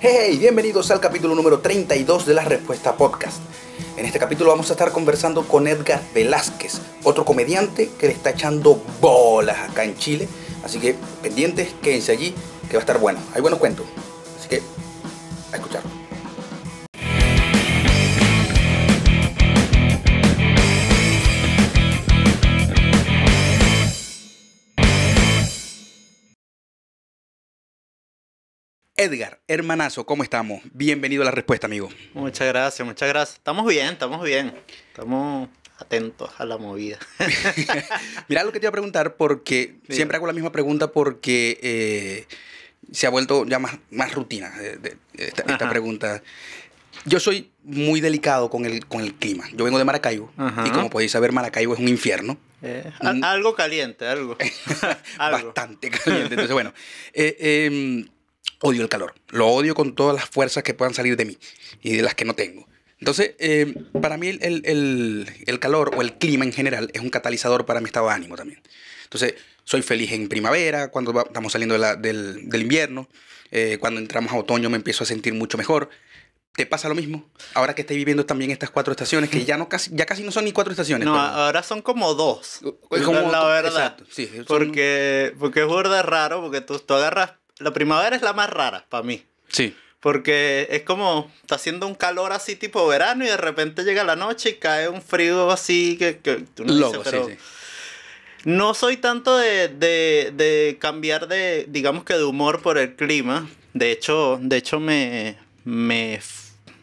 Hey, bienvenidos al capítulo número 32 de la Respuesta Podcast. En este capítulo vamos a estar conversando con Edgar Velázquez, otro comediante que le está echando bolas acá en Chile. Así que pendientes, quédense allí, que va a estar bueno. Hay buenos cuentos. Así que, a escuchar. Edgar, hermanazo, ¿cómo estamos? Bienvenido a la respuesta, amigo. Muchas gracias, muchas gracias. Estamos bien, estamos bien. Estamos atentos a la movida. Mira lo que te iba a preguntar, porque siempre hago la misma pregunta porque eh, se ha vuelto ya más, rutina eh, esta, pregunta. Yo soy muy delicado con el, con el clima. Yo vengo de Maracaibo y como podéis saber, Maracaibo es un infierno. Eh, algo caliente, algo. Bastante caliente. Entonces, bueno. Em, odio el calor. Lo odio con todas las fuerzas que puedan salir de mí y de las que no tengo. Entonces, eh, para mí el, el, el, calor o el clima en general es un catalizador para mi estado de ánimo también. Entonces, soy feliz en primavera, cuando estamos saliendo del, del, invierno, eh, cuando entramos a otoño me empiezo a sentir mucho mejor. ¿Te pasa lo mismo? Ahora que estás viviendo también estas cuatro estaciones, que ya no casi, ya casi no son ni cuatro estaciones. No, ahora son como dos. Es como la, verdad. sí, porque, porque es verdad raro, porque tú, tú agarras la primavera es la más rara para mí. Sí. Porque es como, está haciendo un calor así tipo verano y de repente llega la noche y cae un frío así que, No soy tanto de, cambiar de, digamos que de humor por el clima. De hecho, de hecho me, me,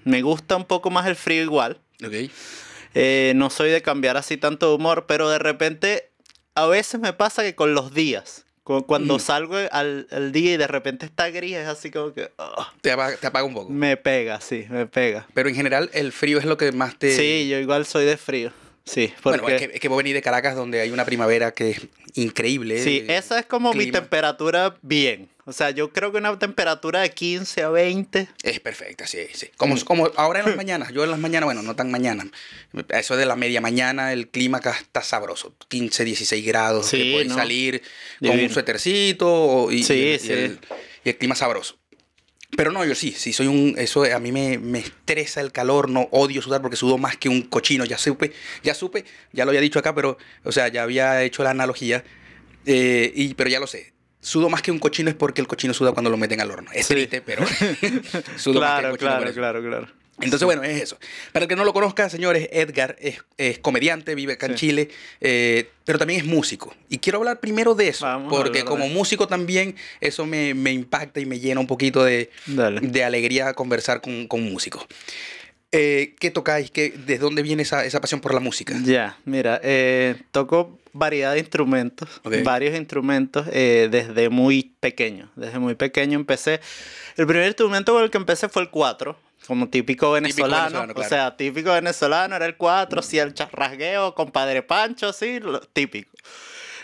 me gusta un poco más el frío igual. Okay. Eh, no soy de cambiar así tanto de humor, pero de repente a veces me pasa que con los días cuando mm. salgo al, día y de repente está gris, es así como que... Oh. te, apaga, un poco. Me pega, sí, me pega. Pero en general el frío es lo que más te... Sí, yo igual soy de frío. Sí, porque... Bueno, es que, voy que, venir de Caracas donde hay una primavera que es increíble. Sí, esa es como mi temperatura bien. O sea, yo creo que una temperatura de 15 a 20. Es perfecta, sí, sí. Como, mm. como ahora en las mañanas. Yo en las mañanas, bueno, no tan mañana. Eso de la media mañana, el clima acá está sabroso. 15, 16 grados. Sí, que puedes salir con un suétercito y, el, y el clima sabroso. Pero no, yo sí, sí soy un. Eso a mí me, me, estresa el calor, no odio sudar porque sudo más que un cochino. Ya supe, ya supe, ya lo había dicho acá, pero, o sea, ya había hecho la analogía. Eh, y, pero ya lo sé. Sudo más que un cochino es porque el cochino suda cuando lo meten al horno. Es triste, pero. sudo más que un cochino claro, claro, claro. Entonces, bueno, es eso. Para el que no lo conozca, señores, Edgar es, comediante, vive acá en Chile, eh, pero también es músico. Y quiero hablar primero de eso, porque como músico también eso me, impacta y me llena un poquito de, alegría conversar con, músicos. Eh, ¿Qué tocáis? ¿Qué, ¿De dónde viene esa, pasión por la música? Ya, mira, eh, toco variedad de instrumentos, varios instrumentos desde muy pequeño. Desde muy pequeño empecé. El primer instrumento con el que empecé fue el 4, como típico venezolano. O sea, típico venezolano era el 4, sí, el charrasgueo, compadre Pancho, sí, lo, típico.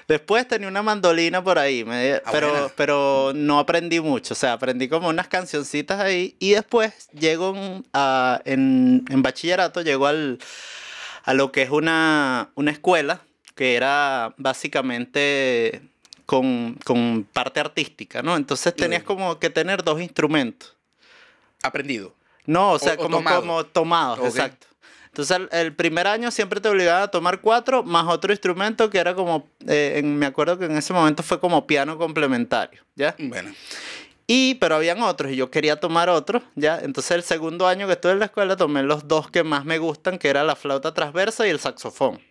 Después tenía una mandolina por ahí, ah, pero, pero no aprendí mucho. O sea, aprendí como unas cancioncitas ahí. Y después llego a, en, bachillerato, llego al, a lo que es una, una escuela que era básicamente con, con parte artística, ¿no? Entonces tenías como que tener dos instrumentos. Aprendido. No, o sea, como, tomados, exacto. Entonces, el, primer año siempre te obligaban a tomar cuatro más otro instrumento que era como, eh, me acuerdo que en ese momento fue como piano complementario, ¿ya? Bueno. Y, pero habían otros y yo quería tomar otro, ¿ya? Entonces, el segundo año que estuve en la escuela tomé los dos que más me gustan, que era la flauta transversa y el saxofón.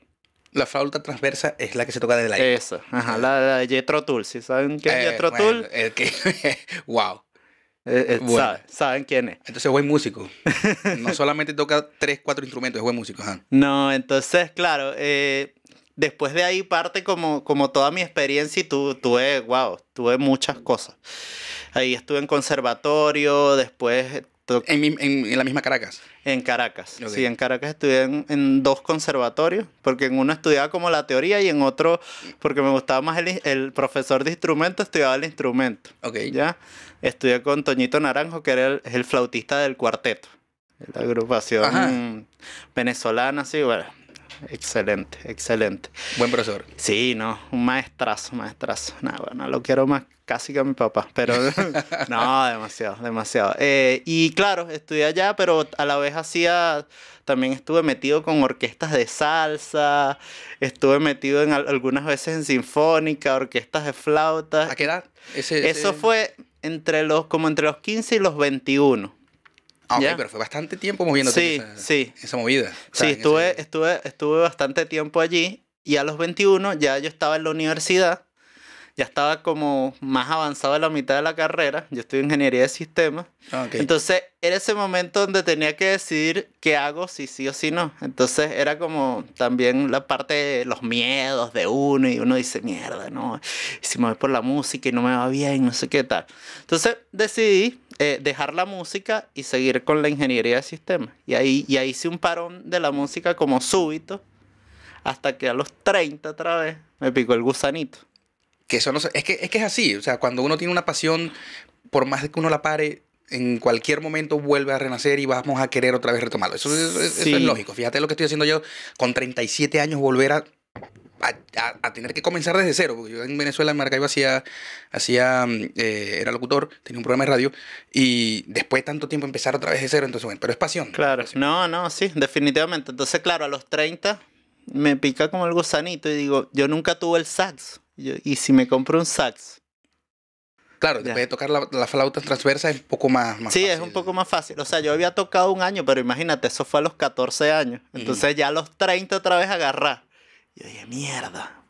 La flauta transversa es la que se toca de la Eso, ajá, la, de Jethro Tull, ¿sí saben qué es eh, El que, wow. Eh, eh, saben quién es. Entonces buen músico. no solamente toca tres, cuatro instrumentos, es buen músico. No, entonces, claro, eh, después de ahí parte como, como toda mi experiencia y tuve, wow, tuve muchas cosas. Ahí estuve en conservatorio, después en, la misma Caracas. En Caracas. Sí, en Caracas estudié en, dos conservatorios, porque en uno estudiaba como la teoría y en otro, porque me gustaba más el, profesor de instrumento, estudiaba el instrumento. Ok. ¿ya? Estudié con Toñito Naranjo, que era el, flautista del cuarteto, la agrupación venezolana, sí, bueno, Excelente, excelente. Buen profesor. Sí, no, un maestrazo, maestrazo. Nada, bueno, lo quiero más casi que a mi papá, pero no, demasiado, demasiado. Eh, y claro, estudié allá, pero a la vez hacía, también estuve metido con orquestas de salsa, estuve metido en algunas veces en sinfónica, orquestas de flauta. ¿A qué edad? Eso fue entre los, como entre los 15 y los 21. Ah, ok, pero fue bastante tiempo moviéndote sí, en esa, sí. esa movida. Sí, estuve, estuve, estuve bastante tiempo allí y a los 21 ya yo estaba en la universidad, ya estaba como más avanzado en la mitad de la carrera, yo estudié ingeniería de sistemas. Ah, okay. Entonces era ese momento donde tenía que decidir qué hago, si sí o si no. Entonces era como también la parte de los miedos de uno y uno dice, mierda, no, si me voy por la música y no me va bien, no sé qué tal. Entonces decidí eh, dejar la música y seguir con la ingeniería de sistemas. Y ahí, y ahí hice un parón de la música como súbito, hasta que a los 30 otra vez me picó el gusanito. Que eso no, es, que, es así, o sea, cuando uno tiene una pasión, por más que uno la pare, en cualquier momento vuelve a renacer y vamos a querer otra vez retomarlo. Eso, eso es lógico. Fíjate lo que estoy haciendo yo con 37 años, volver a a, tener que comenzar desde cero, porque yo en Venezuela, en Maracaibo, hacía, hacía mm, eh, era locutor, tenía un programa de radio, y después de tanto tiempo empezar otra vez de cero, entonces bueno, pero es pasión. Claro, no, no, sí, definitivamente. Entonces, claro, a los 30 me pica como el gusanito y digo, yo nunca tuve el sax, y si me compro un sax. Claro, después de tocar la, flauta transversa es un poco más, más sí, es un poco más fácil. O sea, yo había tocado un año, pero imagínate, eso fue a los 14 años. Entonces ya a los 30 otra vez agarrar. Yo dije, mierda.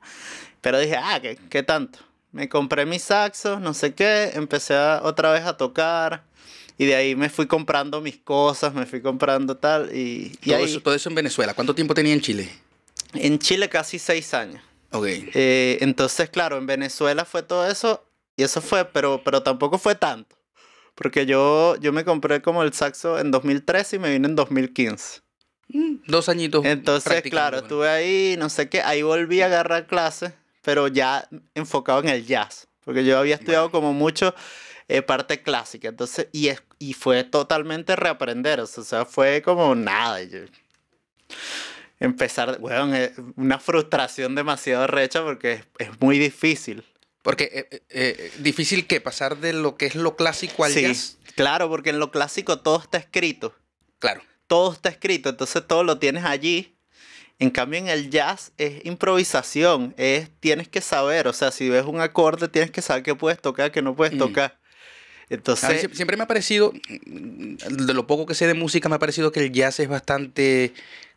Pero dije, ah, ¿qué, qué tanto? Me compré mis saxos, no sé qué, empecé otra vez a tocar. Y de ahí me fui comprando mis cosas, me fui comprando tal. Y, todo, eso, todo eso en Venezuela. ¿Cuánto tiempo tenía en Chile? En Chile casi seis años. Ok. Eh, entonces, claro, en Venezuela fue todo eso. Y eso fue, pero, pero tampoco fue tanto. Porque yo, yo me compré como el saxo en 2013 y me vine en 2015. Mm. Dos añitos. Entonces, claro, estuve ahí, no sé qué. Ahí volví a agarrar clases, pero ya enfocado en el jazz. Porque yo había estudiado como mucho eh, parte clásica. Entonces, y, y fue totalmente reaprender. O sea, fue como nada. empezar, bueno, eh, una frustración demasiado recha porque es, muy difícil. Porque eh, difícil que pasar de lo que es lo clásico al sí, jazz. Claro, porque en lo clásico todo está escrito. Claro todo está escrito, entonces todo lo tienes allí. En cambio, en el jazz es improvisación, es tienes que saber, o sea, si ves un acorde, tienes que saber qué puedes tocar, qué no puedes mm. tocar. Entonces, siempre me ha parecido, mm, de lo poco que sé de música, me ha parecido que el jazz es bastante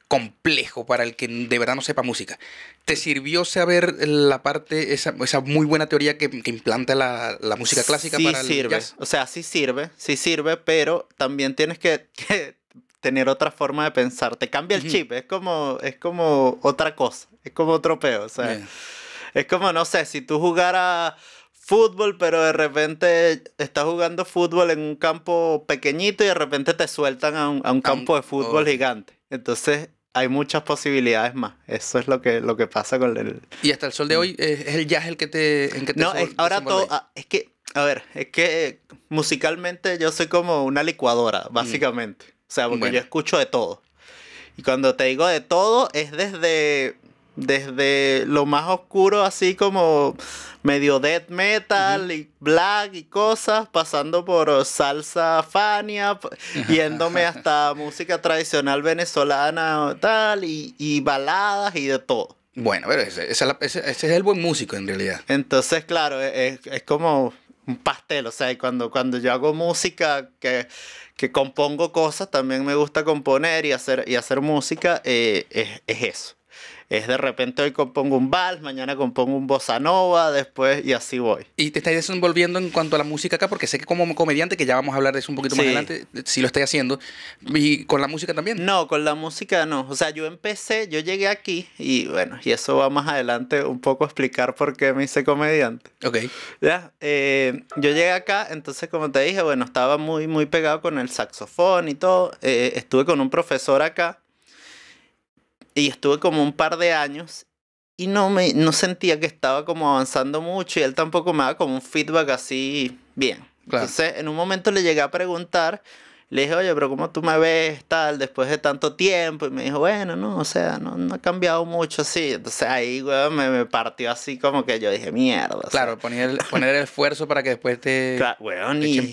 complejo para el que de verdad no sepa música. ¿Te sirvió saber la parte, esa, muy buena teoría que, implanta la, música clásica sí para el sirve. O sea, sí sirve, sí sirve, pero también tienes que tener otra forma de pensar. Te cambia el chip, es como, es como otra cosa, es como otro peo. O sea, es como, no sé, si tú jugaras fútbol, pero de repente estás jugando fútbol en un campo pequeñito y de repente te sueltan a un, campo de fútbol gigante. Entonces hay muchas posibilidades más. Eso es lo que, lo que pasa con el... Y hasta el sol de mm. hoy eh, es, el jazz el que te... ...en que te no, ahora todo... Ah, es que, a ver, es que musicalmente yo soy como una licuadora, mm. básicamente. O sea, porque yo escucho de todo. Y cuando te digo de todo, es desde, desde lo más oscuro, así como medio death metal y black y cosas, pasando por salsa fania, yéndome hasta música tradicional venezolana tal, y, baladas y de todo. Bueno, pero ese, es el buen músico en realidad. Entonces, claro, es, e-, es como un pastel, o sea, cuando, cuando yo hago música, que, que compongo cosas, también me gusta componer y hacer, y hacer música, eh, es, eso es de repente hoy compongo un vals, mañana compongo un bossa nova, después y así voy. Y te estás desenvolviendo en cuanto a la música acá, porque sé que como comediante, que ya vamos a hablar de eso un poquito más adelante, si lo estoy haciendo, y con la música también. No, con la música no. O sea, yo empecé, yo llegué aquí y bueno, y eso va más adelante un poco a explicar por qué me hice comediante. Ok. Eh, yo llegué acá, entonces como te dije, bueno, estaba muy, muy pegado con el saxofón y todo. Eh, estuve con un profesor acá y estuve como un par de años y no, me, no sentía que estaba como avanzando mucho y él tampoco me daba como un feedback así bien. Entonces, en un momento le llegué a preguntar, le dije, oye, pero ¿cómo tú me ves tal después de tanto tiempo? Y me dijo, bueno, no, o sea, no, ha cambiado mucho así. Entonces ahí, weón, me, partió así como que yo dije, mierda. Claro, poner, el, poner el esfuerzo para que después te...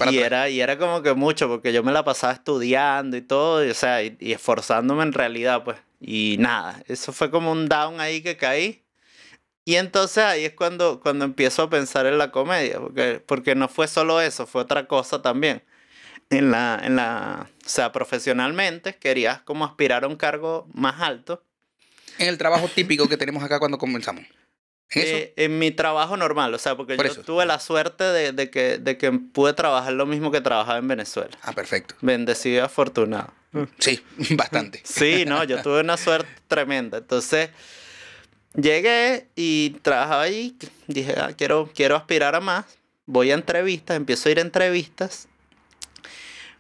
y, era, como que mucho, porque yo me la pasaba estudiando y todo, o sea, y esforzándome en realidad, pues. Y nada, eso fue como un down ahí que caí. Y entonces ahí es cuando, cuando empiezo a pensar en la comedia, porque, porque no fue solo eso, fue otra cosa también. En la, en la, o sea, profesionalmente querías como aspirar a un cargo más alto. En el trabajo típico que tenemos acá cuando comenzamos. Eh, en mi trabajo normal, o sea, porque yo tuve la suerte de, que, de que pude trabajar lo mismo que trabajaba en Venezuela. Ah, perfecto. Bendecido, afortunado. Sí, bastante. sí, no, yo tuve una suerte tremenda. Entonces, llegué y trabajaba ahí, dije, ah, quiero, quiero aspirar a más, voy a entrevistas, empiezo a ir a entrevistas,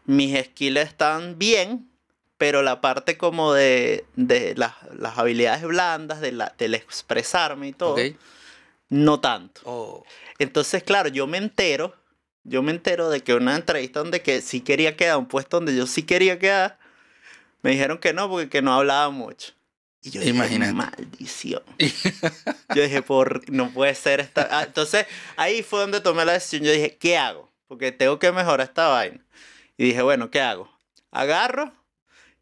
mis skills están bien, pero la parte como de, de las, las, habilidades blandas, de la, del expresarme y todo, no tanto. Oh. Entonces, claro, yo me entero, yo me entero de que una entrevista donde que sí quería quedar, un puesto donde yo sí quería quedar, me dijeron que no, porque que no hablaba mucho. Y yo Imagínate. maldición. yo dije, por, no puede ser esta. Ah, entonces, ahí fue donde tomé la decisión. Yo dije, ¿qué hago? Porque tengo que mejorar esta vaina. Y dije, bueno, ¿qué hago? Agarro,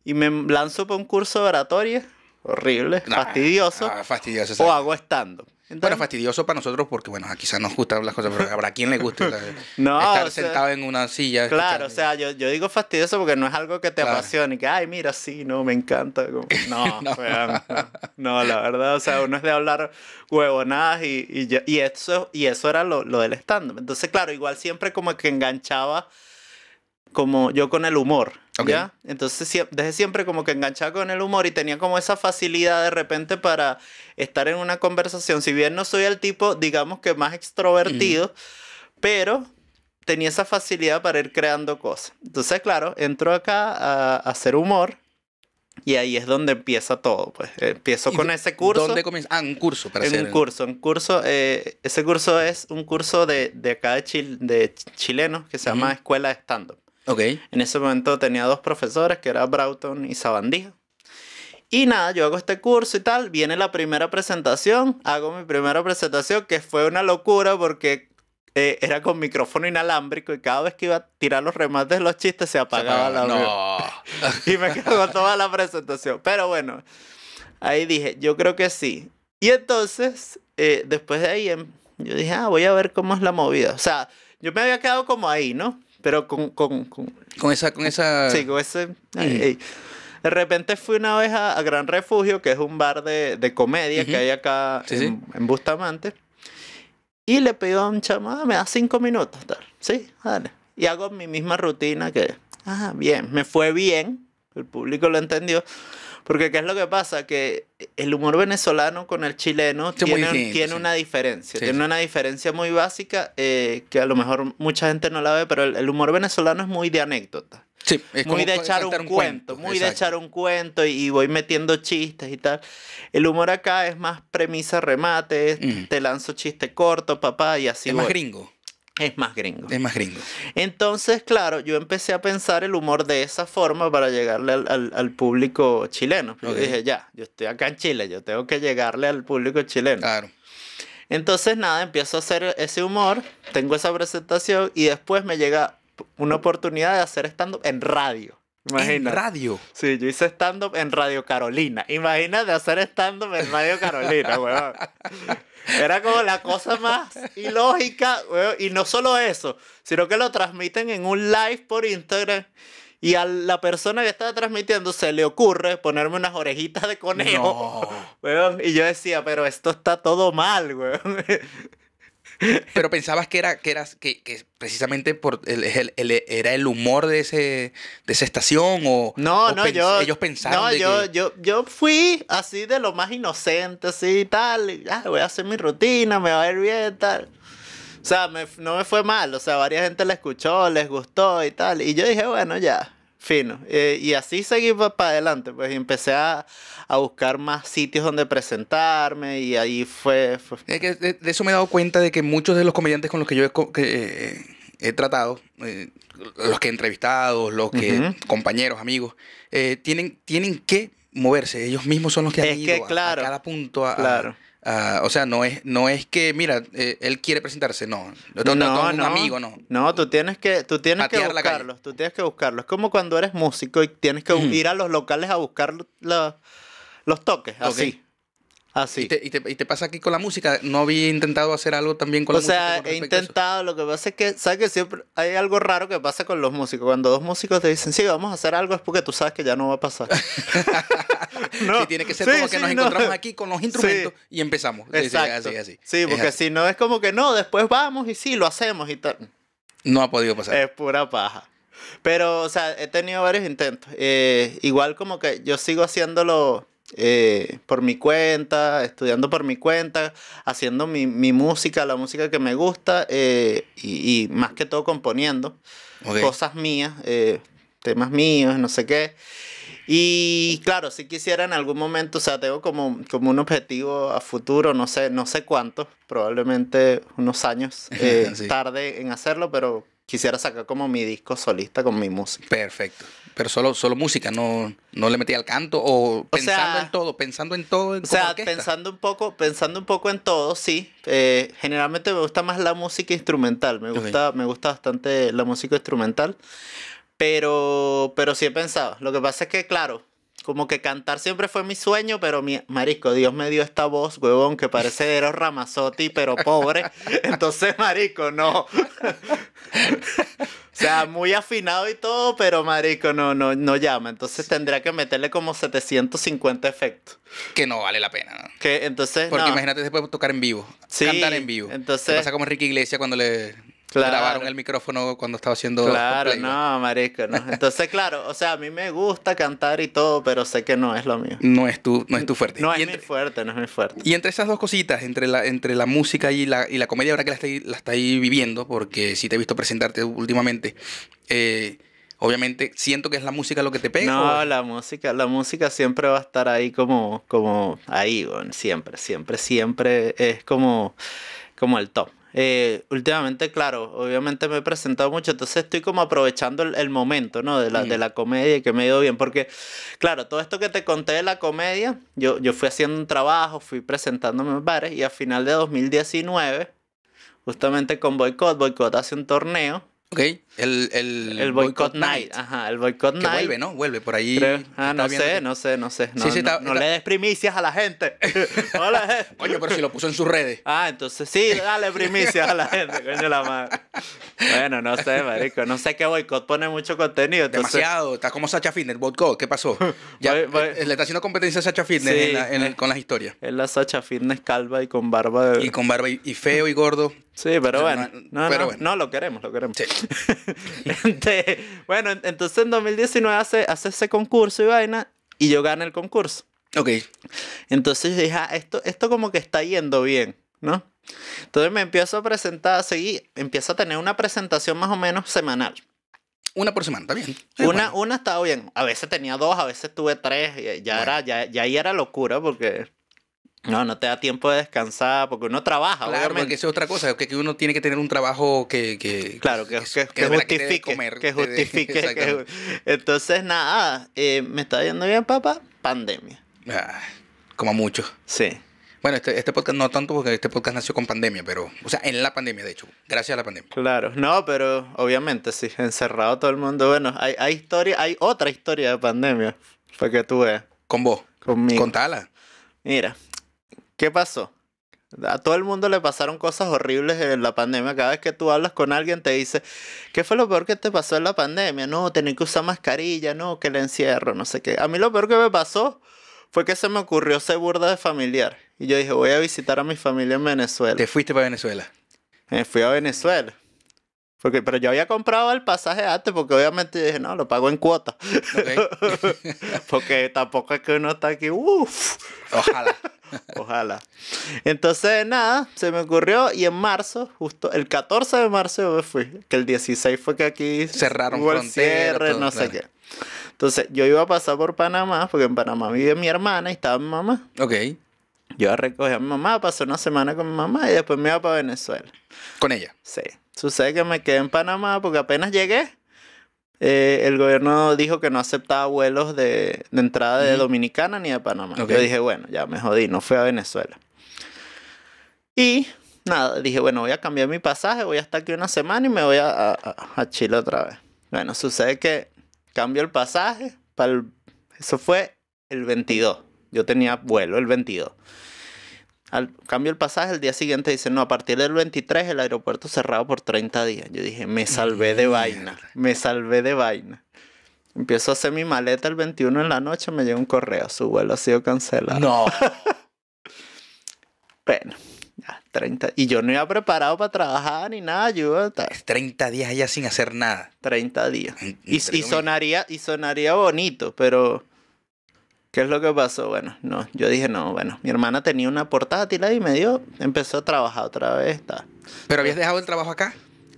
y me lanzo para un curso de oratoria, horrible, ah, fastidioso, ah, fastidioso o hago estando. bueno, fastidioso para nosotros porque, bueno, quizás nos gustan las cosas, pero habrá quien le guste estar sentado en una silla. Claro, o sea, yo, yo, digo fastidioso porque no es algo que te apasione y que, ay, mira, sí, no, me encanta. no, no. la verdad, o sea, uno es de hablar huevonadas y, y, y eso, y eso era lo, lo del stand-up. Entonces, claro, igual siempre como que enganchaba como yo con el humor. ¿ya? Entonces desde siempre como que enganchaba con el humor y tenía como esa facilidad de repente para estar en una conversación. Si bien no soy el tipo, digamos que más extrovertido, pero tenía esa facilidad para ir creando cosas. Entonces, claro, entro acá a, hacer humor. Y ahí es donde empieza todo, pues. Empiezo con ese curso. ¿Dónde comienza? Ah, un curso, para en Un curso, en eh, curso. ese curso es un curso de, de acá de, de chilenos que se llama Escuela de stand en ese momento tenía dos profesores, que era Broughton y Sabandija. Y nada, yo hago este curso y tal, viene la primera presentación, hago mi primera presentación, que fue una locura porque eh, era con micrófono inalámbrico y cada vez que iba a tirar los remates de los chistes se apagaba, la luz. y me quedó toda la presentación. Pero bueno, ahí dije, yo creo que sí. Y entonces, eh, después de ahí, em, yo dije, ah, voy a ver cómo es la movida. O sea, yo me había quedado como ahí, ¿no? Pero con, con, esa, con esa. Sí, con ese. Mm. De repente fui una vez a, Gran Refugio, que es un bar de, de comedia que hay acá en, Bustamante. Y le pido a un chamada, ah, me da cinco minutos, tal. Sí, dale. Y hago mi misma rutina que, ah, bien, me fue bien, el público lo entendió. Porque ¿qué es lo que pasa? Que el humor venezolano con el chileno tiene, una diferencia, tiene una diferencia muy básica eh, que a lo mejor mucha gente no la ve, pero el, humor venezolano es muy de anécdota. Sí, es muy de echar un, cuento, muy de echar un cuento y, voy metiendo chistes y tal. El humor acá es más premisa, remate, te lanzo chiste corto, papá, y así. Es más gringo. Es más gringo. Es más gringo. Entonces, claro, yo empecé a pensar el humor de esa forma para llegarle al, público chileno. Yo dije, ya, yo estoy acá en Chile, yo tengo que llegarle al público chileno. Claro. Entonces, nada, empiezo a hacer ese humor, tengo esa presentación y después me llega una oportunidad de hacer stand-up en radio. ¿En radio? Sí, yo hice stand-up en Radio Carolina. Imagínate hacer stand-up en Radio Carolina, weón. Era como la cosa más ilógica, weón. Y no solo eso, sino que lo transmiten en un live por Instagram. Y a la persona que estaba transmitiendo se le ocurre ponerme unas orejitas de conejo. Y yo decía, pero esto está todo mal, weón. Pero pensabas que era, que eras que, precisamente por el, era el humor de ese, de esa estación o. No, no, yo. Ellos pensaron. No, yo, yo, yo fui así de lo más inocente, así tal, y tal. voy a hacer mi rutina, me va a ir bien, tal. O sea, me, no me fue mal. O sea, varias gente la escuchó, les gustó y tal. Y yo dije, bueno, ya. Fino. Eh, y así seguí para adelante, pues empecé a, buscar más sitios donde presentarme y ahí fue... Es que de, eso me he dado cuenta de que muchos de los comediantes con los que yo he, eh, tratado, eh, los que he entrevistado, los que compañeros, amigos, tienen, tienen que moverse. Ellos mismos son los que han claro, a, cada punto a Ah, o sea, no es, no es que, mira, eh, él quiere presentarse, no. No, no, no, Un amigo, no. No, tú tienes que, tú tienes que buscarlo, tú tienes que buscarlo. Es como cuando eres músico y tienes que ir a los locales a buscar los, toques, así. Así. Ah, y te, pasa aquí con la música. No había intentado hacer algo también con la música. O sea, he intentado. Lo que pasa es que, ¿sabes que siempre hay algo raro que pasa con los músicos? Cuando dos músicos te dicen, sí, vamos a hacer algo, es porque tú sabes que ya no va a pasar. no. Sí, tiene que ser como que nos encontramos aquí con los instrumentos y empezamos. Exacto. Sí, porque si no es como que no, después vamos y sí, lo hacemos y tal. No ha podido pasar. Es pura paja. Pero, o sea, he tenido varios intentos. Eh, igual como que yo sigo haciéndolo eh, por mi cuenta, estudiando por mi cuenta, haciendo mi, mi música, la música que me gusta eh, y, más que todo componiendo cosas mías, eh, temas míos, no sé qué. Y claro, si quisiera en algún momento, o sea, tengo como, como un objetivo a futuro, no sé, no sé cuánto, probablemente unos años tarde en hacerlo, pero quisiera sacar como mi disco solista con mi música. Perfecto. Pero solo, solo música, no, no le metía al canto o, pensando en todo, pensando en todo. o sea, pensando un, poco, pensando un poco en todo, sí. Eh, generalmente me gusta más la música instrumental, me gusta, me gusta bastante la música instrumental, pero, pero sí he pensado. Lo que pasa es que, claro, como que cantar siempre fue mi sueño, pero mi marico, Dios me dio esta voz, huevón, que parece Eros Ramazotti, pero pobre. Entonces, marico, no. sea, muy afinado y todo, pero marico, no, no, no llama. Entonces tendría que meterle como 750 efectos. Que no vale la pena. ¿no? Que entonces. Porque imagínate puede tocar en vivo. Sí, cantar en vivo. Entonces. pasa como Ricky Iglesias cuando le Claro. grabaron el micrófono cuando estaba haciendo. Claro, no, marico, Entonces, claro, o sea, a mí me gusta cantar y todo, pero sé que no es lo mío. No es tu, no es tu fuerte. No es mi fuerte, no es mi fuerte. Y entre esas dos cositas, entre la, entre la música y la, y la comedia, ahora que la estáis viviendo, porque si te he visto presentarte últimamente, eh, obviamente siento que es la música lo que te pega. No, la música, la música siempre va a estar ahí como, como ahí, bueno, siempre, siempre, siempre es como, como el top. Eh, últimamente, claro, obviamente me he presentado mucho, entonces estoy como aprovechando el, momento, ¿no? De la, de mm. la comedia y que me ha ido bien, porque, claro, todo esto que te conté de la comedia, yo, yo fui haciendo un trabajo, fui presentándome en bares y a final de 2019, justamente con Boycott, Boycott hace un torneo. Okay. El, el, el Boycott, night. Ajá, el Boycott que Night. Vuelve, ¿no? Vuelve por ahí. Ah, no sé, no sé, no sé, no le des primicias a la gente. Hola, Coño, pero si lo puso en sus redes. Ah, entonces sí, dale primicias a la gente, coño la madre. Bueno, no sé, marico. No sé qué Boycott pone mucho contenido. Entonces... Demasiado. Está como Sacha Fitness, Boycott. ¿Qué pasó? Ya, eh, Le está haciendo competencia a Sacha Fitness eh, con las historias. Es la Sacha Fitness calva y con barba. De... Y con barba y, feo y gordo. Sí, pero bueno. No, pero bueno. no, lo queremos, lo queremos. Sí. bueno, entonces en 2019 hace, hace ese concurso y vaina y yo gano el concurso. Ok. Entonces dije, ah, esto, esto como que está yendo bien, ¿no? Entonces me empiezo a presentar, seguí, empiezo a tener una presentación más o menos semanal. Una por semana, está bien. una, una estaba bien. A veces tenía dos, a veces tuve tres. Ya, era, ya, ya ahí era locura porque no, no te da tiempo de descansar porque uno trabaja. Claro, obviamente. porque es otra cosa, que uno tiene que tener un trabajo que... que claro, que, que, justifique. que justifique. entonces, nada, eh, me está yendo bien, papá, pandemia. Ah, como mucho. Sí. Bueno, este, este, podcast no tanto porque este podcast nació con pandemia, pero, o sea, en la pandemia, de hecho, gracias a la pandemia. Claro, no, pero obviamente sí, encerrado todo el mundo. Bueno, hay, hay historia, hay otra historia de pandemia, para que tú veas. Con vos. con Tala? Mira, ¿Qué pasó? A todo el mundo le pasaron cosas horribles en la pandemia. Cada vez que tú hablas con alguien te dice, ¿qué fue lo peor que te pasó en la pandemia? No, tener que usar mascarilla, no, que le encierro, no sé qué. A mí lo peor que me pasó fue que se me ocurrió ser burda de familiar. Y yo dije, voy a visitar a mi familia en Venezuela. ¿Te fuiste para Venezuela? Me fui a Venezuela. Porque, pero yo había comprado el pasaje antes porque obviamente dije, no, lo pago en cuota. porque tampoco es que uno está aquí, uff. Ojalá. Ojalá. Entonces, nada, se me ocurrió y en marzo, justo el 14 de marzo yo me fui, que el 16 fue que aquí cerraron no sé qué. Entonces, yo iba a pasar por Panamá, porque en Panamá vive mi hermana y estaba mi mamá. Ok. Yo recoger a mi mamá, pasé una semana con mi mamá y después me iba para Venezuela. ¿Con ella? Sí. Sucede que me quedé en Panamá porque apenas llegué. Eh, el gobierno dijo que no aceptaba vuelos de, entrada de Dominicana ni de Panamá. Yo dije, bueno, ya me jodí, no fui a Venezuela. Y nada, dije, bueno, voy a cambiar mi pasaje, voy a estar aquí una semana y me voy a, Chile otra vez. Bueno, sucede que cambio el pasaje para Eso fue el 22. Yo tenía vuelo el 22 cambio el pasaje, el día siguiente dice, no, a partir del 23 el aeropuerto cerrado por 30 días. Yo dije, me salvé de vaina, me salvé de vaina. Empiezo a hacer mi maleta el 21 en la noche, me llega un correo, su vuelo ha sido cancelado. No. bueno, ya, 30. Y yo no iba preparado para trabajar ni nada, yo... 30 días allá sin hacer nada. 30 días. y, sonaría, y sonaría bonito, pero ¿Qué es lo que pasó? Bueno, no, yo dije no, bueno, mi hermana tenía una portátil ahí y me dio, empezó a trabajar otra vez. ¿Pero habías dejado el trabajo acá?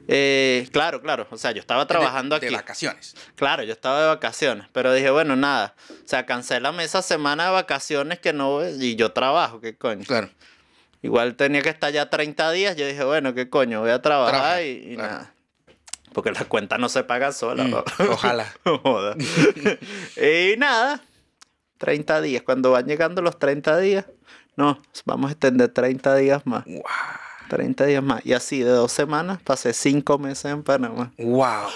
Eh, claro, claro, o sea, yo estaba trabajando aquí. De vacaciones. Claro, yo estaba de vacaciones, pero dije, bueno, nada, o sea, cancelame esa semana de vacaciones que no, y yo trabajo, qué coño. Claro. Igual tenía que estar ya 30 días, yo dije, bueno, qué coño, voy a trabajar y, nada. Porque las cuentas no se pagan sola. Mm, ojalá. y nada, 30 días. Cuando van llegando los 30 días, no, vamos a extender 30 días más. Wow. 30 días más. Y así, de dos semanas, pasé cinco meses en Panamá. ¡Wow!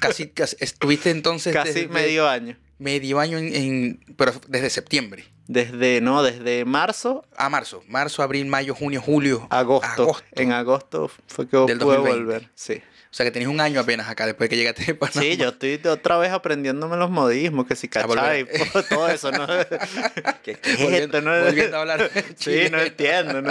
Casi, casi estuviste entonces. Casi medio año. Medio año en, en, Pero desde septiembre. Desde, no, desde marzo. A marzo. Marzo, abril, mayo, junio, julio. Agosto. agosto. En agosto fue que pude volver. Sí. O sea, que tenés un año apenas acá después que llegaste de Panamá. Sí, yo estoy otra vez aprendiéndome los modismos, que si ah, cachai, todo eso, ¿no? Que a hablar sí, no entiendo.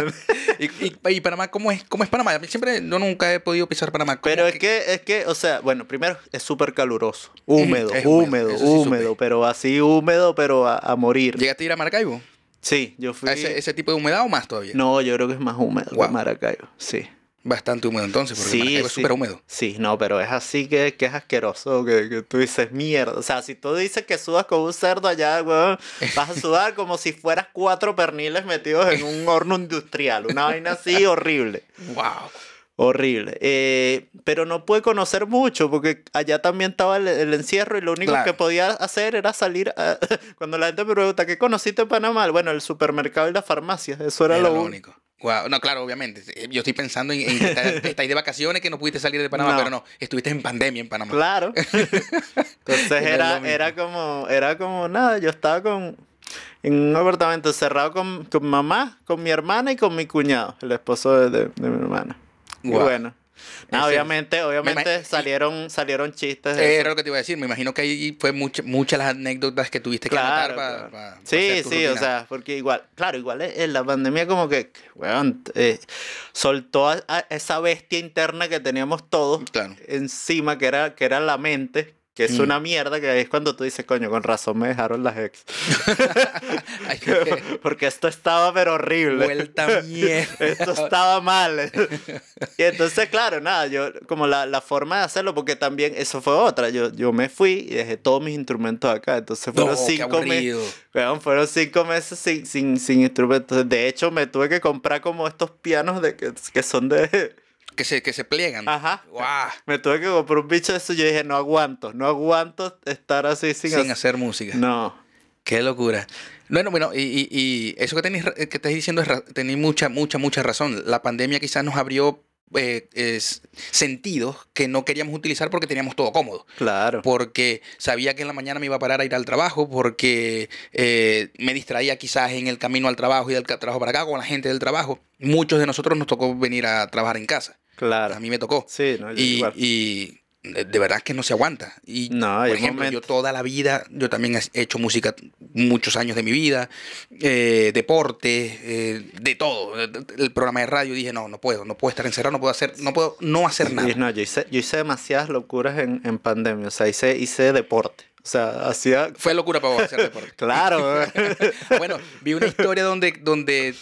¿Y, y, Panamá cómo es? ¿Cómo es Panamá? Siempre, no nunca he podido pisar Panamá. Pero es que... es que, o sea, bueno, primero es súper caluroso, húmedo, húmedo, húmedo, pero así húmedo, pero a, morir. ¿Llegaste a ir a Maracaibo? Sí, yo fui. ese, tipo de humedad o más todavía? No, yo creo que es más húmedo Maracaibo, sí bastante húmedo entonces, porque sí, es súper húmedo. Sí, no, pero es así que, es asqueroso, que, tú dices mierda. O sea, si tú dices que sudas como un cerdo allá, weón, vas a sudar como si fueras cuatro perniles metidos en un horno industrial. Una vaina así horrible. ¡Wow! Horrible. Eh, pero no pude conocer mucho porque allá también estaba el, encierro y lo único que podía hacer era salir. Cuando la gente me pregunta, ¿qué conociste en Panamá? Bueno, el supermercado y las farmacias. Eso era, lo, lo único. No, claro, obviamente. Eh, yo estoy pensando en, que estáis de vacaciones, que no pudiste salir de Panamá, pero no, estuviste en pandemia en Panamá. Claro. Entonces era, era como, era como nada, yo estaba con en un apartamento cerrado con, mamá, con mi hermana y con mi cuñado, el esposo de, mi hermana. bueno, obviamente, obviamente salieron, salieron chistes. De era lo que te iba a decir. Me imagino que ahí fue muchas las anécdotas que tuviste que claro, Sí, sí, o sea, porque igual, claro, igual en la pandemia como que, eh, soltó esa bestia interna que teníamos todos encima, que era, que era la mente es mm. una mierda, que es cuando tú dices, coño, con razón me dejaron las ex. Porque esto estaba pero horrible. Vuelta mierda. esto estaba mal. y entonces, claro, nada, yo como la, forma de hacerlo, porque también eso fue otra. Yo, yo me fui y dejé todos mis instrumentos acá. Entonces fueron cinco meses. fueron cinco meses sin, instrumentos. De hecho, me tuve que comprar como estos pianos de, que son de que se, pliegan. Ajá. Me tuve que comprar un bicho de eso. Yo dije, no aguanto, no aguanto estar así sin, hacer música. No. Qué locura. Bueno, bueno, y, eso que, tenéis que estás diciendo tenéis mucha, mucha, mucha razón. La pandemia quizás nos abrió eh, sentidos que no queríamos utilizar porque teníamos todo cómodo. Claro. Porque sabía que en la mañana me iba a parar a ir al trabajo, porque eh, me distraía quizás en el camino al trabajo y del trabajo para acá con la gente del trabajo. Muchos de nosotros nos tocó venir a trabajar en casa. Claro. A mí me tocó. Sí, no, y, y de verdad que no se aguanta. Y por ejemplo, yo toda la vida, yo también he hecho música muchos años de mi vida, eh, deporte, eh, de todo. El programa de radio dije, no, no puedo, no puedo estar encerrado, no puedo hacer, no puedo no hacer nada. yo hice, yo demasiadas locuras en, en pandemia, o sea, hice, hice deporte. O sea, hacía... Fue locura para vos hacer deporte. claro. Ah, bueno, vi una historia donde, donde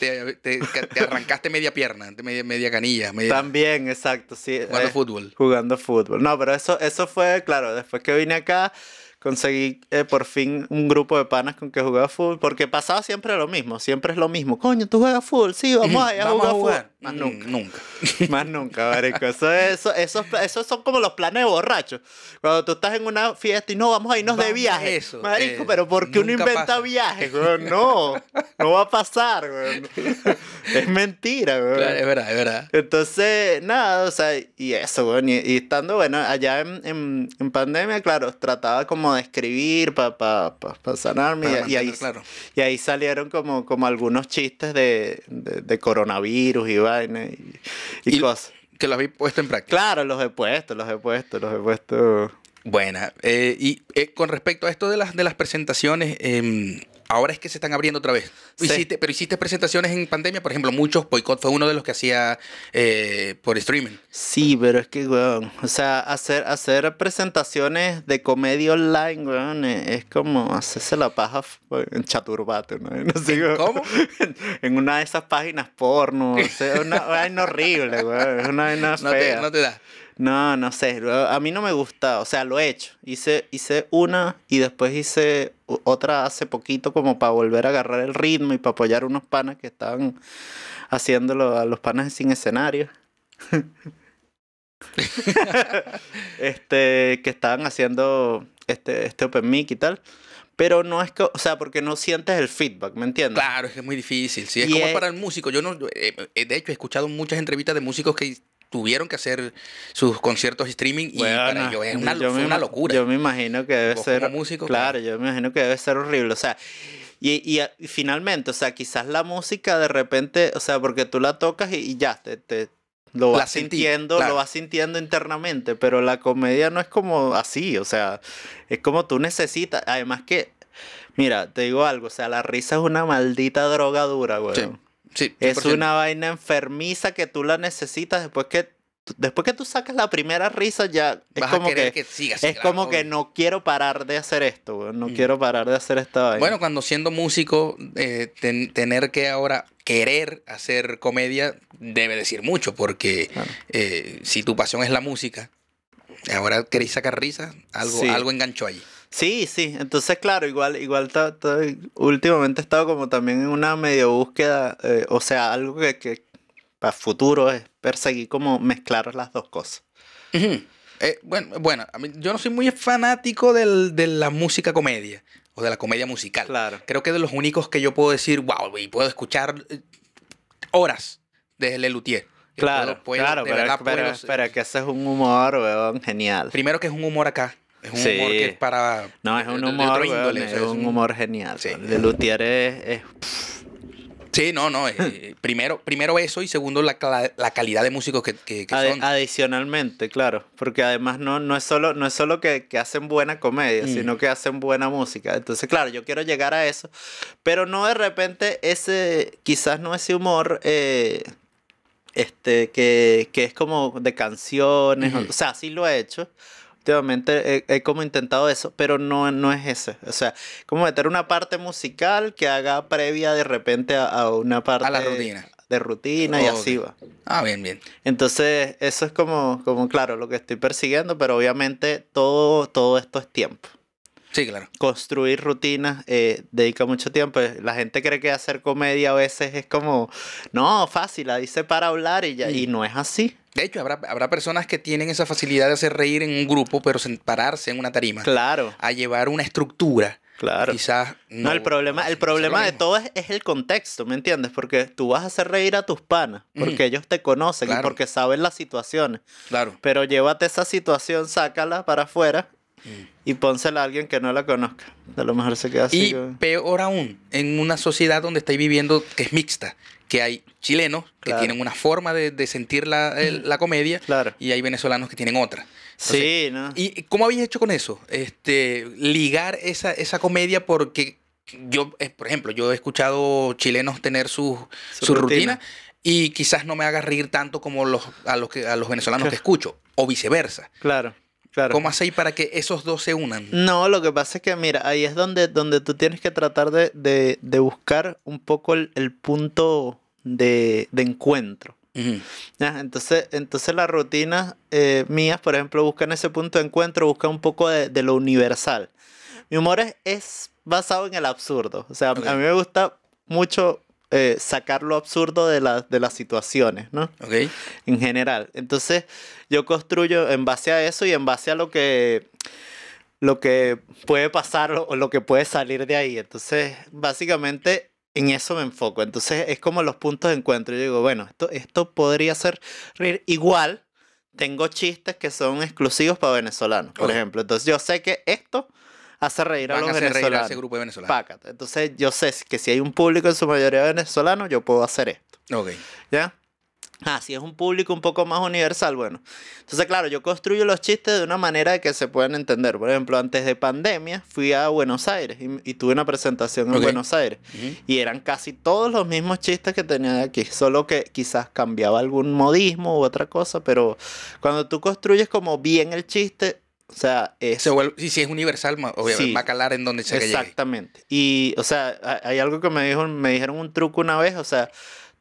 te, arrancaste media pierna, media, media canilla. También, exacto, sí. Jugando eh, fútbol. Jugando fútbol. No, pero eso, eso fue, claro, después que vine acá, conseguí eh, por fin un grupo de panas con que jugaba fútbol, porque pasaba siempre lo mismo, siempre es lo mismo. Coño, tú juegas fútbol, sí, vamos allá a jugar. Más nunca. nunca. Más nunca, marico. Eso, eso, esos eso, son como los planes borrachos. Cuando tú estás en una fiesta y no, vamos a irnos de viaje. Eso, marico, eh, pero ¿por qué uno inventa viaje viajes? No, no va a pasar, Es mentira, es verdad, es verdad. Entonces, nada, o sea, y eso, Y, estando, bueno, allá en pandemia, claro, trataba como de escribir para sanarme y, ahí, y ahí salieron como, como algunos chistes de, coronavirus y vaina y, cosas. Que los habéis puesto en práctica. Claro, los he puesto, los he puesto, los he puesto. Buena. Eh, y eh, con respecto a esto de las, de las presentaciones, eh, ahora es que se están abriendo otra vez. pero hiciste presentaciones en pandemia, por ejemplo, muchos. Boycott fue uno de los que hacía eh, por streaming. Sí, pero es que, weón, o sea, hacer, hacer presentaciones de comedia online, weón, e, es como hacerse la paja en Chaturbate, ¿no? sé, ¿En ¿Cómo? en una de esas páginas porno, es una vaina horrible, weón, una no no te da. No, no sé. A mí no me gusta. O sea, lo he hecho. Hice, hice una y después hice otra hace poquito como para volver a agarrar el ritmo y para apoyar unos panas que estaban haciéndolo a los panas sin escenario. este, que estaban haciendo este, este Open Mic y tal pero no es que, o sea, porque no sientes el feedback, ¿me entiendes? Claro, es que es muy difícil, sí, es como para el músico, yo no, eh, eh, de hecho he escuchado muchas entrevistas de músicos que tuvieron que hacer sus conciertos streaming y para es una, locura. Yo me imagino que debe ser. claro, yo me imagino que debe ser horrible. O sea, y, y, finalmente, o sea, quizás la música de repente, o sea, porque tú la tocas y, ya, te, lo vas sintiendo, lo vas sintiendo internamente, pero la comedia no es como así, o sea, es como tú necesitas, además que, mira, te digo algo, o sea, la risa es una maldita droga dura, güey es una vaina enfermiza que tú la necesitas después que después que tú sacas la primera risa ya es como que, es como que no quiero parar de hacer esto no mm. quiero parar de hacer esta vaina. bueno cuando siendo músico eh, tener que ahora querer hacer comedia debe decir mucho porque eh, si tu pasión es la música ahora queréis sacar risa algo algo enganchó allí Sí, sí, entonces claro, igual, igual últimamente he estado como también en una medio búsqueda, eh, o sea, algo que, que, para futuro es perseguir como mezclar las dos cosas. eh, bueno, bueno a mí, yo no soy muy fanático del, de la música comedia o de la comedia musical. Claro. Creo que de los únicos que yo puedo decir, wow, y puedo escuchar eh, horas de Lelutier. Claro, claro, pero, verdad, pero, pero que ese es un humor, weón, genial. Primero que es un humor acá es un humor que para. No, es un humor. es, un humor genial. de Luthier es. sí, no, no. Eh, primero, primero eso y segundo la, calidad de músicos que, que, son. Adicionalmente, claro. Porque además no, no es solo, no es solo que, hacen buena comedia, mm. sino que hacen buena música. Entonces, claro, yo quiero llegar a eso. Pero no de repente ese. Quizás no ese humor. Eh, este, que, es como de canciones, o sea, sí lo he hecho, Efectivamente, he, como intentado eso, pero no, no es ese. O sea, como meter una parte musical que haga previa de repente a, una parte... A la rutina. De rutina y así va. Ah, bien, bien. Entonces, eso es como, como, claro, lo que estoy persiguiendo, pero obviamente todo, todo esto es tiempo. Sí, claro. Construir rutinas eh, dedica mucho tiempo. Eh, la gente cree que hacer comedia a veces es como, no, fácil, la dice para hablar y ya, y mm. no es así. De hecho, habrá, personas que tienen esa facilidad de hacer reír en un grupo, pero sin pararse en una tarima. Claro. A llevar una estructura. Claro. Quizás no. el problema, el problema de todo es, el contexto, ¿me entiendes? Porque tú vas a hacer reír a tus panas, mm. porque ellos te conocen y porque saben las situaciones. Claro. Pero llévate esa situación, sácala para afuera y pónsela a alguien que no la conozca. A lo mejor se queda así. Y peor aún, en una sociedad donde estáis viviendo que es mixta, que hay chilenos que tienen una forma de, sentir la, mm. comedia y hay venezolanos que tienen otra. sí, ¿no? ¿Y cómo habéis hecho con eso? Este, ligar esa, esa comedia porque yo, eh, por ejemplo, yo he escuchado chilenos tener su, su, rutina. y quizás no me haga reír tanto como los, a, los a los venezolanos que escucho, o viceversa. Claro. Claro. ¿Cómo hacéis para que esos dos se unan? No, lo que pasa es que, mira, ahí es donde, donde tú tienes que tratar de, buscar un poco el, punto de, encuentro. Entonces, entonces las rutinas eh, mías, por ejemplo, buscan ese punto de encuentro, buscan un poco de, lo universal. Mi humor es, basado en el absurdo. O sea, a mí me gusta mucho eh, sacar lo absurdo de, las situaciones, ¿no? Ok. En general. Entonces, yo construyo en base a eso y en base a lo que lo que puede pasar o lo que puede salir de ahí. Entonces, básicamente en eso me enfoco. Entonces, es como los puntos de encuentro. Yo digo, bueno, esto, esto podría ser igual. Tengo chistes que son exclusivos para venezolanos, por oh. ejemplo. Entonces, yo sé que esto hace reír a los a venezolanos. Reír ese grupo de venezolanos. Entonces yo sé que si hay un público en su mayoría venezolano, yo puedo hacer esto. Ok. ¿Ya? Ah, si es un público un poco más universal, bueno. Entonces, claro, yo construyo los chistes de una manera que se puedan entender. Por ejemplo, antes de pandemia fui a Buenos Aires y, tuve una presentación en Buenos Aires. Y eran casi todos los mismos chistes que tenía aquí, solo que quizás cambiaba algún modismo u otra cosa, pero cuando tú construyes como bien el chiste, o sea, es... es universal, obviamente, va a calar en donde se Exactamente. Y, o sea, hay algo que me, dijo, me dijeron un truco una vez, o sea,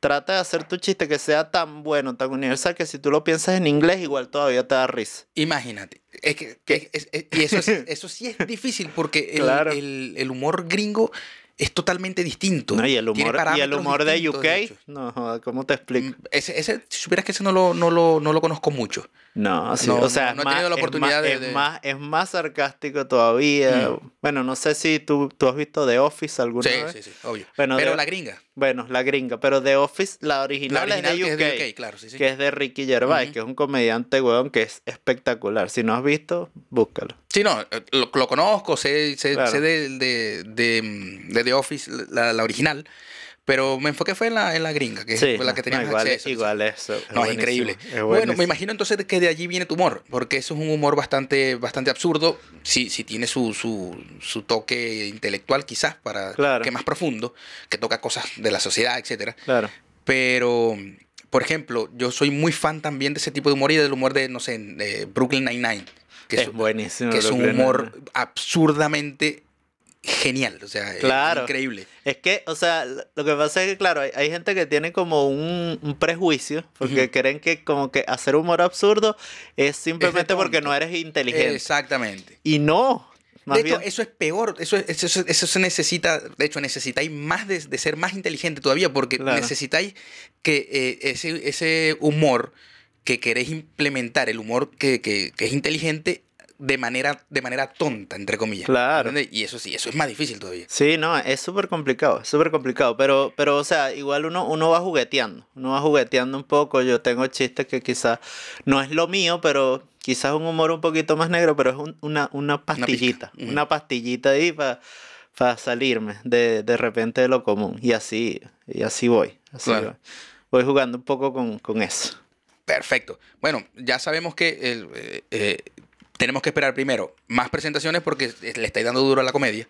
trata de hacer tu chiste que sea tan bueno, tan universal, que si tú lo piensas en inglés, igual todavía te da risa. Imagínate. Es que, y eso, eso, sí es difícil, porque el, el, humor gringo es totalmente distinto. y el humor, y el humor de UK, no, ¿cómo te explico? Mm, ese, ese, si supieras que ese no lo, no lo, no lo conozco mucho. No, o sea, la oportunidad es más, es más, sarcástico todavía. Mm. Bueno, no sé si tú, has visto The Office alguna vez. Sí, sí, sí, obvio. pero la gringa. Bueno, la gringa, pero The Office, la original, la de UK, que es de UK, claro, sí, sí. que es de Ricky Gervais, que es un comediante, weón, que es espectacular. Si no has visto, búscalo. Sí, no, eh, lo, conozco, sé, mm, de, The Office, la, la original. Pero me enfoqué fue en la, en la gringa, que fue la que teníamos acceso. Igual eso. no, es increíble. bueno, me imagino entonces que de allí viene tu humor, porque eso es un humor bastante, bastante absurdo, si, si tiene su, su, toque intelectual quizás, para que más profundo, que toca cosas de la sociedad, etcétera. Claro. Pero por ejemplo, yo soy muy fan también de ese tipo de humor y del humor de, no sé, Brooklyn Nine-Nine. Que es buenísimo. Que es un humor absurdamente genial, o sea, es increíble. Es que, o sea, lo que pasa es que, claro, hay, gente que tiene como un, prejuicio, porque creen que como que hacer humor absurdo es simplemente porque no eres inteligente. Exactamente. Y no. de hecho, eso es peor, eso, eso, se necesita, de hecho, necesitáis más de, ser más inteligente todavía, porque necesitáis que eh, ese, ese humor que queréis implementar, el humor que es inteligente, de manera, de manera tonta, entre comillas. Claro. Y eso sí, eso es más difícil todavía. Sí, no, es súper complicado, súper complicado. Pero, pero, o sea, igual uno, uno va jugueteando, uno va jugueteando un poco. Yo tengo chistes que quizás no es lo mío, pero quizás un humor un poquito más negro, pero es una, una pastillita, una, pastillita ahí para salirme de, repente de lo común. Y así, y así voy. Así voy. jugando un poco con, eso. Perfecto. Bueno, ya sabemos que eh, eh, tenemos que esperar primero más presentaciones porque le estáis dando duro a la comedia,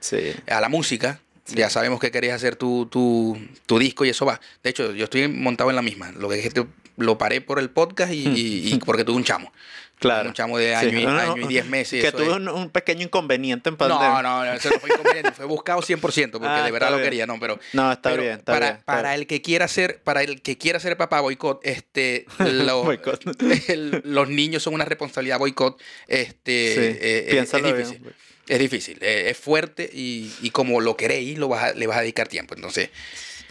a la música, ya sabemos que querías hacer tu, tu, tu, disco y eso va. De hecho, yo estoy montado en la misma. Lo que es lo paré por el podcast y, porque tuve un chamo. Claro. Un chamo de año, y, año y diez meses. Que tuvo un, pequeño inconveniente en pandemia. No, no, no, eso no fue inconveniente. fue buscado 100% porque ah, de verdad lo quería, no, pero... No, está bien, está para, bien. para, el que quiera ser, para el que quiera ser papá boicot, este... los niños son una responsabilidad boicot. Este, eh, eh, Piénsalo es, difícil. Pues. Es difícil, e, es, fuerte y, como lo queréis, lo vas le vas a dedicar tiempo. Entonces,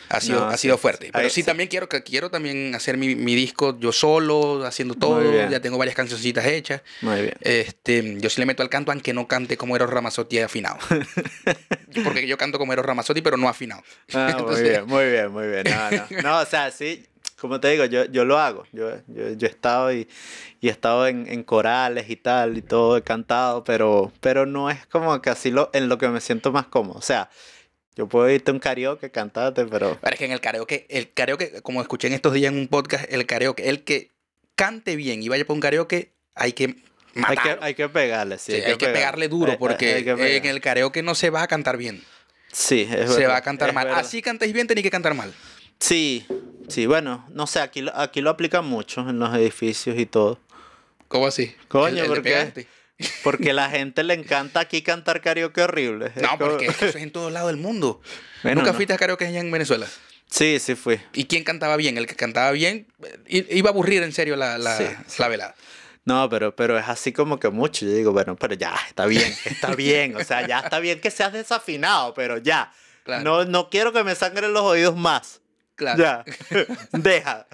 ha sido, ha sido fuerte. Pero sí, también quiero, quiero también hacer mi, disco yo solo, haciendo todo. Ya tengo varias cancioncitas hechas. Muy bien. Este, yo sí le meto al canto, aunque no cante como Eros Ramazzotti afinado. Porque yo canto como Eros Ramazotti, pero no afinado. Ah, muy bien, muy bien, muy bien. No, no. no o sea, sí, como te digo, yo, yo lo hago. Yo, yo, he estado y, he estado en, corales y tal, y todo he cantado, pero, pero no es como que así lo, en lo que me siento más cómodo. O sea, yo puedo irte a un karaoke, cantarte, pero... Pero es que en el karaoke, el karaoke, como escuché en estos días en un podcast, el karaoke, el que cante bien y vaya por un karaoke, hay que hay que, hay que, pegarle, sí. hay, que, pegarle. duro eh, porque en el karaoke no se va a cantar bien. Sí, es Se va a cantar mal. Así cantáis bien, tenéis que cantar mal. Sí, sí, bueno, no sé, aquí, aquí lo aplican mucho en los edificios y todo. ¿Cómo así? Coño, porque, la gente le encanta aquí cantar karaoke horrible. No, porque eso es en todo lado del mundo. ¿Nunca fuiste a karaoke allá en Venezuela? Sí, sí fui. ¿Y quién cantaba bien? El que cantaba bien iba a aburrir en serio la, velada. No, pero, pero es así como que mucho. Yo digo, bueno, pero ya, está bien, está bien. O sea, ya está bien que seas desafinado, pero ya. No, no quiero que me sangren los oídos más. Claro. Ya. Deja.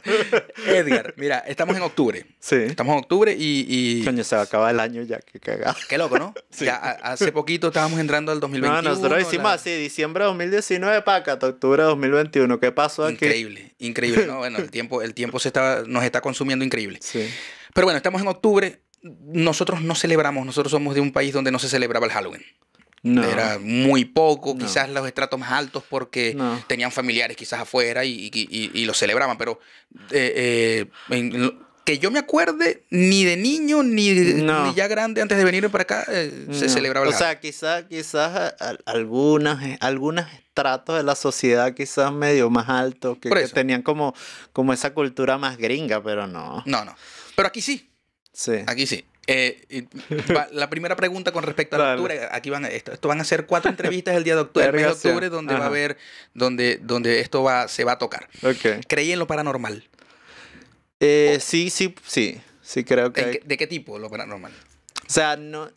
Edgar, mira, estamos en octubre. Sí. Estamos en octubre y. Coño, se acaba el año ya, qué cagado. Qué loco, ¿no? Ya hace poquito estábamos entrando al 2021. No, nosotros hicimos así, diciembre de 2019, paca, octubre de 2021. ¿Qué pasó aquí? Increíble, increíble, ¿no? Bueno, el tiempo, el tiempo se está, nos está consumiendo increíble. Sí. Pero bueno, estamos en octubre. Nosotros no celebramos, nosotros somos de un país donde no se celebraba el Halloween. Era muy poco, quizás los estratos más altos porque tenían familiares quizás afuera y, y, celebraban, pero eh, eh, que yo me acuerde, ni de niño, ni, ya grande, antes de venir para acá, eh, se celebraba. O sea, quizás quizás algunas, algunas estratos de la sociedad quizás medio más altos, que, que, tenían como, como esa cultura más gringa, pero no. No, no. Pero aquí sí. Sí. Aquí sí. Eh, la primera pregunta con respecto a octubre, aquí van, esto, esto, van a ser cuatro entrevistas el día de octubre, el mes de octubre, donde va a haber, donde, donde esto va, se va a tocar. ¿Creí en lo paranormal? Eh, sí, sí, sí, sí creo que. ¿De qué tipo lo paranormal? O sea, no.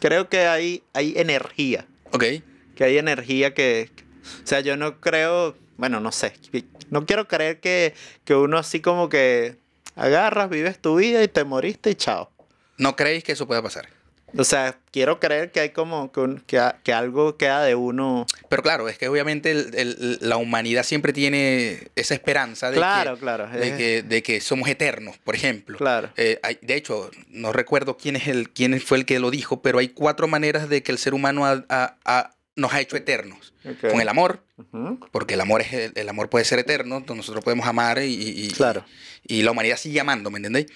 Creo que hay, hay energía. Ok. Que hay energía que. O sea, yo no creo. Bueno, no sé. No quiero creer que, que uno así como que Agarras, vives tu vida y te moriste y chao. ¿No creéis que eso pueda pasar? O sea, quiero creer que hay como que, que, algo queda de uno. Pero claro, es que obviamente la humanidad siempre tiene esa esperanza de, claro, que, claro. de, que, somos eternos, por ejemplo. Claro. Eh, de hecho, no recuerdo quién, es el, quién fue el que lo dijo, pero hay cuatro maneras de que el ser humano ha nos ha hecho eternos. Con el amor, porque el amor, es el, amor puede ser eterno, nosotros podemos amar y, claro. y, la humanidad sigue amando, ¿me entendéis?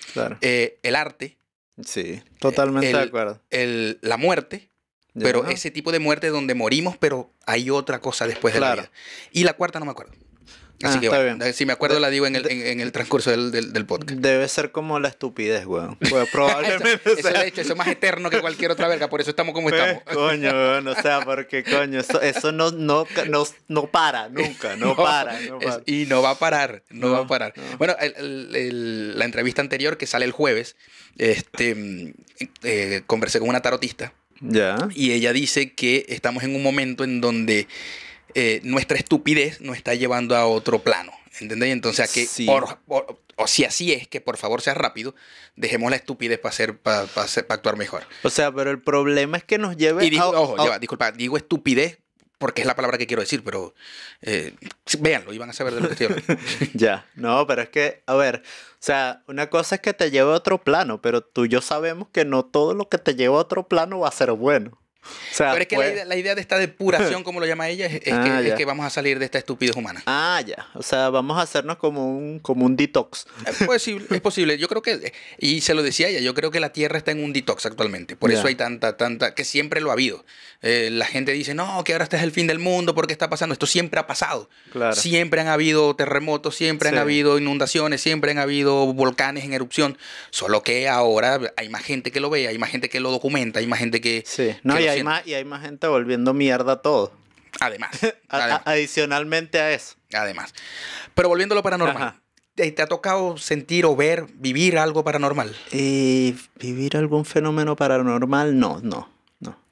Eh, el arte. Sí, totalmente de acuerdo. El, la muerte, pero ese tipo de muerte donde morimos, pero hay otra cosa después de la vida. Y la cuarta no me acuerdo. Ah, Así que si me acuerdo la digo en el, transcurso del, del, podcast. Debe ser como la estupidez, weón. Pues probablemente. eso, hecho, eso es más eterno que cualquier otra verga, por eso estamos como pues, estamos. Coño, weón, o sea, porque coño, eso, no, no, no, para nunca, no, para. y no va a parar, no, va a parar. Bueno, la entrevista anterior que sale el jueves, este, eh, conversé con una tarotista. Ya. Y ella dice que estamos en un momento en donde eh, nuestra estupidez nos está llevando a otro plano. ¿Entendéis? Entonces, o si así es, que por favor sea rápido, dejemos la estupidez para hacer, para, actuar mejor. O sea, pero el problema es que nos lleve y a, Ojo, lleva, disculpa, digo estupidez porque es la palabra que quiero decir, pero eh, véanlo iban a saber de lo que estoy hablando. ya, no, pero es que, a ver, o sea, una cosa es que te lleve a otro plano, pero tú y yo sabemos que no todo lo que te lleva a otro plano va a ser bueno. Pero es que la, idea, de esta depuración, como lo llama ella, es, ah, que, vamos a salir de esta estupidez humana. Ah, ya. O sea, vamos a hacernos como un, como un detox. Es eh, posible, es posible. Yo creo que, y se lo decía ella, yo creo que la Tierra está en un detox actualmente. Por eso hay tanta, tanta, que siempre lo ha habido. Eh, la gente dice, no, que ahora este es el fin del mundo, porque está pasando? Esto siempre ha pasado. Siempre han habido terremotos, siempre han habido inundaciones, siempre han habido volcanes en erupción. Solo que ahora hay más gente que lo vea, hay más gente que lo documenta, hay más gente que... Sí, no, hay y hay más gente volviendo mierda todo. Además. Adicionalmente a eso. Además. Pero volviendo lo paranormal. ¿Te ha tocado sentir o ver, vivir algo paranormal? Eh, vivir algún fenómeno paranormal, no, no,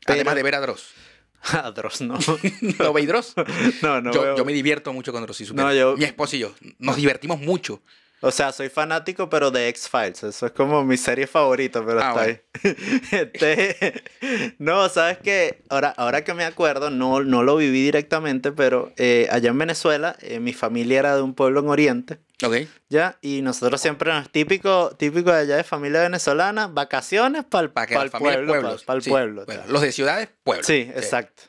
Además de ver a Dross. A Dross, no. ¿No veis Dross? No, no. Yo, me divierto mucho con Dross y Mi esposo y yo nos divertimos mucho o sea, soy fanático, pero de X-Files. Eso es como mi serie favorita, pero ah, está ahí. Este, no, sabes que ahora, ahora que me acuerdo, no, no lo viví directamente, pero eh, allá en Venezuela, eh, mi familia era de un pueblo en Oriente. Ok. Ya, y nosotros siempre nos típico, típico de allá de familia venezolana, vacaciones para el, para el pueblo. Para el pueblo. los de ciudades, pueblo. sí. exacto.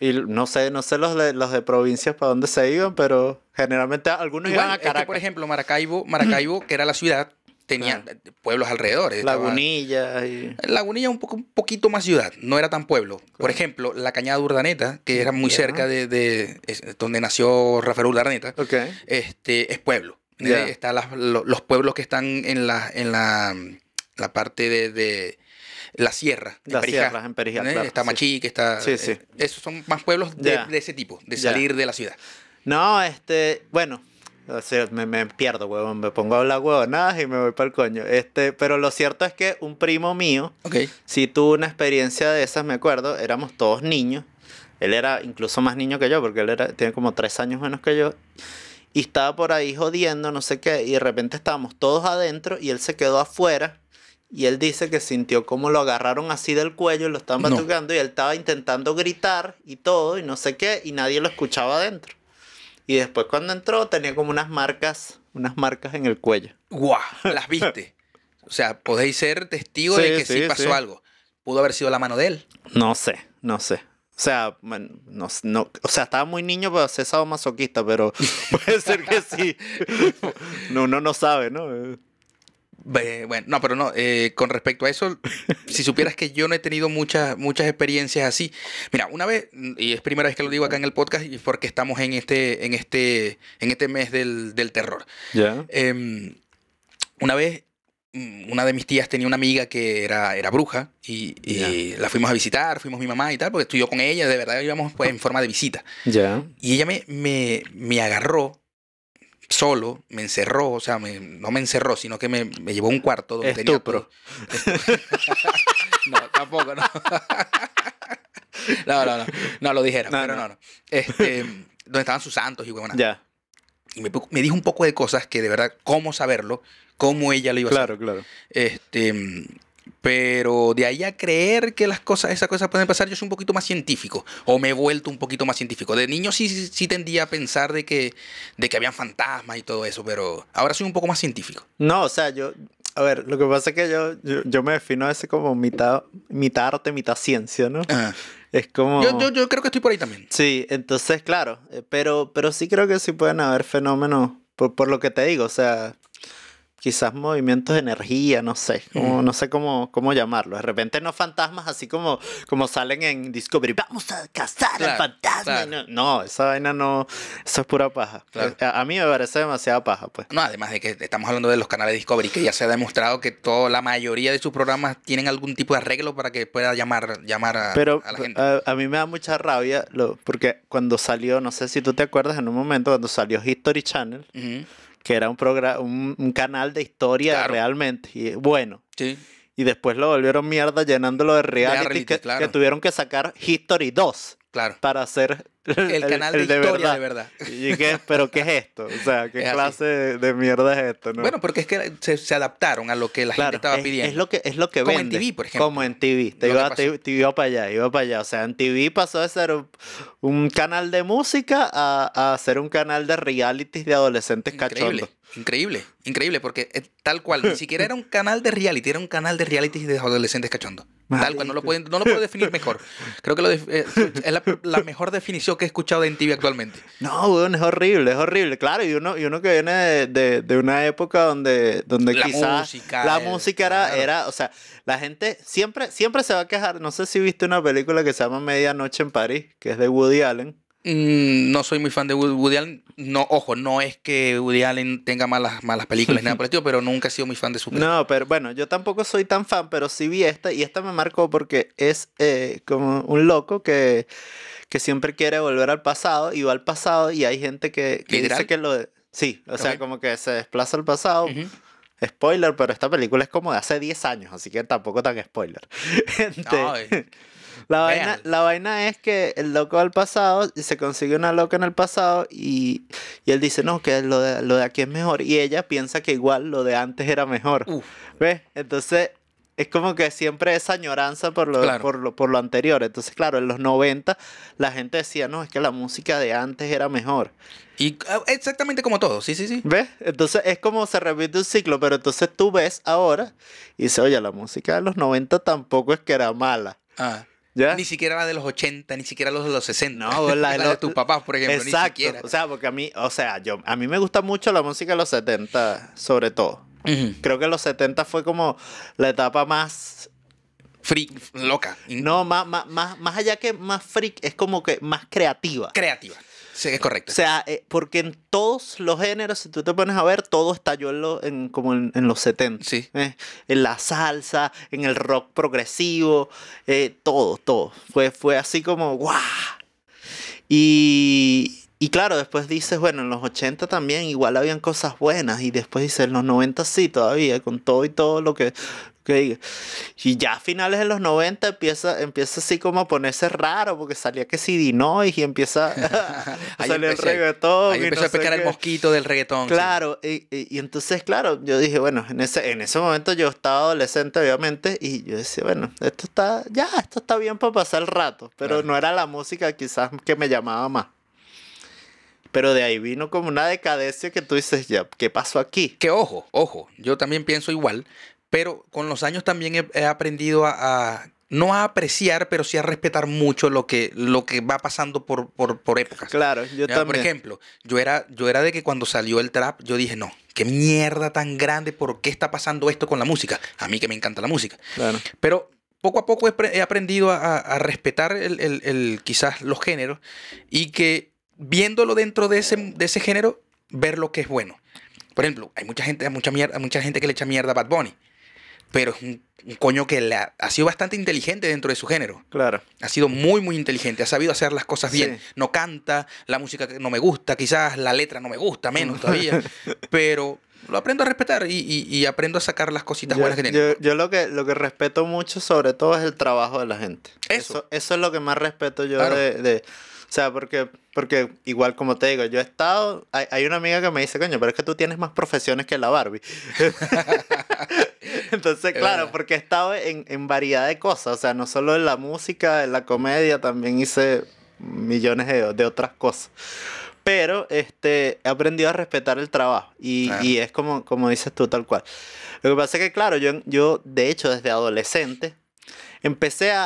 Y no sé, no sé los de, los de provincias para dónde se iban, pero generalmente algunos iban a Caracas. por ejemplo, Maracaibo, Maracaibo, que era la ciudad, tenía pueblos alrededor. Lagunilla. Y... Lagunilla un, poco, un poquito más ciudad, no era tan pueblo. Por ejemplo, la Cañada de Urdaneta, que era muy cerca de, donde nació Rafael Urdaneta, este, es pueblo. Están los, pueblos que están en la, en la, parte de la sierra. Las en Perijá. ¿Eh? está Machique, está... Sí, sí. Eh, esos son más pueblos de, ese tipo, de salir de la ciudad. No, este, bueno, me, pierdo, huevón. Me pongo a hablar huevonadas y me voy para el coño. Este, pero lo cierto es que un primo mío, si tuvo una experiencia de esas, me acuerdo, éramos todos niños. Él era incluso más niño que yo, porque él era, tiene como tres años menos que yo. Y estaba por ahí jodiendo, no sé qué, y de repente estábamos todos adentro y él se quedó afuera y él dice que sintió como lo agarraron así del cuello y lo estaban batucando y él estaba intentando gritar y todo y no sé qué y nadie lo escuchaba adentro. Y después cuando entró tenía como unas marcas, unas marcas en el cuello. ¡Guau! Las viste. o sea, podéis ser testigo de que sí, pasó algo. ¿Pudo haber sido la mano de él? No sé, no sé. O sea, no, no, o sea, estaba muy niño para ser masoquista, pero puede ser que sí. no, uno no sabe, ¿no? Eh, bueno, no, pero no, eh, con respecto a eso, si supieras que yo no he tenido muchas, muchas experiencias así. Mira, una vez, y es primera vez que lo digo acá en el podcast, y porque estamos en este, en este, en este mes del, del terror. Ya. Em, una vez, mm, una de mis tías tenía una amiga que era, era bruja, y, la fuimos a visitar, fuimos mi mamá y tal, porque estudió con ella, de verdad íbamos pues, en forma de visita. Ya. Y ella me, me, me agarró solo, me encerró, o sea, me, no me encerró, sino que me, me llevó a un cuarto donde tenía... no, tampoco, no. no, no, no, no lo dijera, no, pero no, no. Este, donde estaban sus santos y huevonas. Ya. Y me, dijo un poco de cosas que de verdad, cómo saberlo, cómo ella lo iba a saber. hacer. Claro, claro. Este, pero de ahí a creer que las cosas, esas cosas pueden pasar, yo soy un poquito más científico. O me he vuelto un poquito más científico. De niño sí, sí, tendía a pensar de que, de que habían fantasmas y todo eso, pero ahora soy un poco más científico. No, o sea, yo. A ver, lo que pasa es que yo, yo, me defino a veces como mitad, mitad arte, mitad ciencia, ¿no? Es como. Yo, yo, yo, creo que estoy por ahí también. Sí, entonces, claro. Eh, pero, pero sí creo que sí pueden haber fenómenos. Por, por lo que te digo, o sea, quizás movimientos de energía, no sé, mm. no sé cómo, cómo llamarlo. De repente no fantasmas así como, como salen en Discovery, vamos a cazar al fantasma. No, esa vaina no, eso es pura paja. Eh, a, mí me parece demasiada paja, pues. No, además de que estamos hablando de los canales Discovery, que ya se ha demostrado que toda la mayoría de sus programas tienen algún tipo de arreglo para que pueda llamar, llamar a, Pero, a la gente. a, mí me da mucha rabia, lo, porque cuando salió, no sé si tú te acuerdas, en un momento cuando salió History Channel, que era un, programa, un, canal de historia realmente. Y bueno. Sí. Y después lo volvieron mierda llenándolo de reality, que, que, tuvieron que sacar History 2. Claro. Para hacer el, canal de, historia de verdad. ¿Y qué, ¿Pero qué es esto? O sea, ¿qué clase de, mierda es esto? Bueno, porque es que se, adaptaron a lo que la gente estaba pidiendo. Es lo que, es lo que Como en TV, por ejemplo. Como en TV. Te iba, te, iba, para allá, iba para allá. O sea, en TV pasó de ser un, canal de música a, a, ser un canal de realities de adolescentes cachondos. Increíble, increíble, porque eh, tal cual, ni siquiera era un canal de reality, era un canal de reality de adolescentes cachondos. Tal cual, no lo, puedo no lo puedo definir mejor. Creo que eh, es la, la, mejor definición que he escuchado en TV actualmente. No, weón, es horrible, es horrible. Claro, y uno, y uno que viene de, una época donde, donde la quizás música, la eh, música era, era, o sea, la gente siempre, siempre se va a quejar. No sé si viste una película que se llama Medianoche en París, que es de Woody Allen. Mm, no soy muy fan de Woody Allen. No, ojo, no es que Woody Allen tenga malas, malas películas, nada por pero nunca he sido muy fan de su película. No, pero bueno, yo tampoco soy tan fan, pero sí vi esta y esta me marcó porque es eh, como un loco que que siempre quiere volver al pasado y va al pasado y hay gente que, dice que lo... Sí, o sea, como que se desplaza al pasado. Spoiler, pero esta película es como de hace 10 años, así que tampoco tan spoiler. la, vaina, la, vaina, es que el loco al pasado y se consigue una loca en el pasado y, él dice, no, que lo de, lo de, aquí es mejor. Y ella piensa que igual lo de antes era mejor. ve ¿Ves? Entonces es como que siempre esa añoranza por lo, por, lo, anterior. Entonces, claro, en los 90 la gente decía, no, es que la música de antes era mejor. Y ah, exactamente como todo, sí, sí, sí. ¿Ves? Entonces es como se repite un ciclo, pero entonces tú ves ahora y dices, oye, la música de los 90 tampoco es que era mala. Ah. ¿Ya? Ni siquiera la de los 80, ni siquiera los de los 60. No, la, la de tus papás, por ejemplo. Ni siquiera. O sea, porque a mí, o sea, yo, a mí me gusta mucho la música de los 70, sobre todo. Creo que los 70 fue como la etapa más freak, loca. No, más, más, allá que más freak, es como que más creativa. Creativa. Sí, es correcto. O sea, eh, porque en todos los géneros, si tú te pones a ver, todo estalló en, lo, como en, los 70. Sí. Eh, en la salsa, en el rock progresivo, eh, todo, todo. Fue, fue así como, ¡guau! Y, y claro, después dices, bueno, en los 80 también igual habían cosas buenas. Y después dices, en los 90 sí, todavía, con todo y todo lo que, Y ya a finales de los 90 empieza, empieza así como a ponerse raro, porque salía que si no y empieza a salir el reggaetón. y empezó a pecar el mosquito del reggaetón. Claro, y, entonces, claro, yo dije, bueno, en ese, en ese momento yo estaba adolescente, obviamente, y yo decía, bueno, esto está, ya, esto está bien para pasar el rato, pero no era la música quizás que me llamaba más. Pero de ahí vino como una decadencia que tú dices, ya, ¿qué pasó aquí? Que ojo, ojo, yo también pienso igual, pero con los años también he, aprendido a, no a apreciar, pero sí a respetar mucho lo que, lo que va pasando por, por, por épocas. Claro, yo también. Por ejemplo, yo era, yo era de que cuando salió el trap, yo dije, no, qué mierda tan grande, ¿por qué está pasando esto con la música? A mí que me encanta la música. Pero poco a poco he, aprendido a, a respetar el, el, quizás los géneros y que viéndolo dentro de ese, género, ver lo que es bueno. Por ejemplo, hay mucha gente, mucha mucha gente que le echa mierda a Bad Bunny. Pero es un, coño que la, ha sido bastante inteligente dentro de su género. Claro. Ha sido muy, muy inteligente. Ha sabido hacer las cosas bien. No canta, la música no me gusta, quizás la letra no me gusta, menos todavía. pero lo aprendo a respetar y, y, aprendo a sacar las cositas buenas que tiene. Yo, lo, que, lo que respeto mucho, sobre todo, es el trabajo de la gente. Eso. Eso, es lo que más respeto yo de o sea, porque, porque igual como te digo, yo he estado, hay, una amiga que me dice, coño, pero es que tú tienes más profesiones que la Barbie. Entonces, claro, porque he estado en, variedad de cosas, o sea, no solo en la música, en la comedia, también hice millones de, otras cosas pero este, he aprendido a respetar el trabajo y, ah. y, es como, como dices tú tal cual. Lo que pasa es que, claro, yo, yo de hecho desde adolescente empecé a,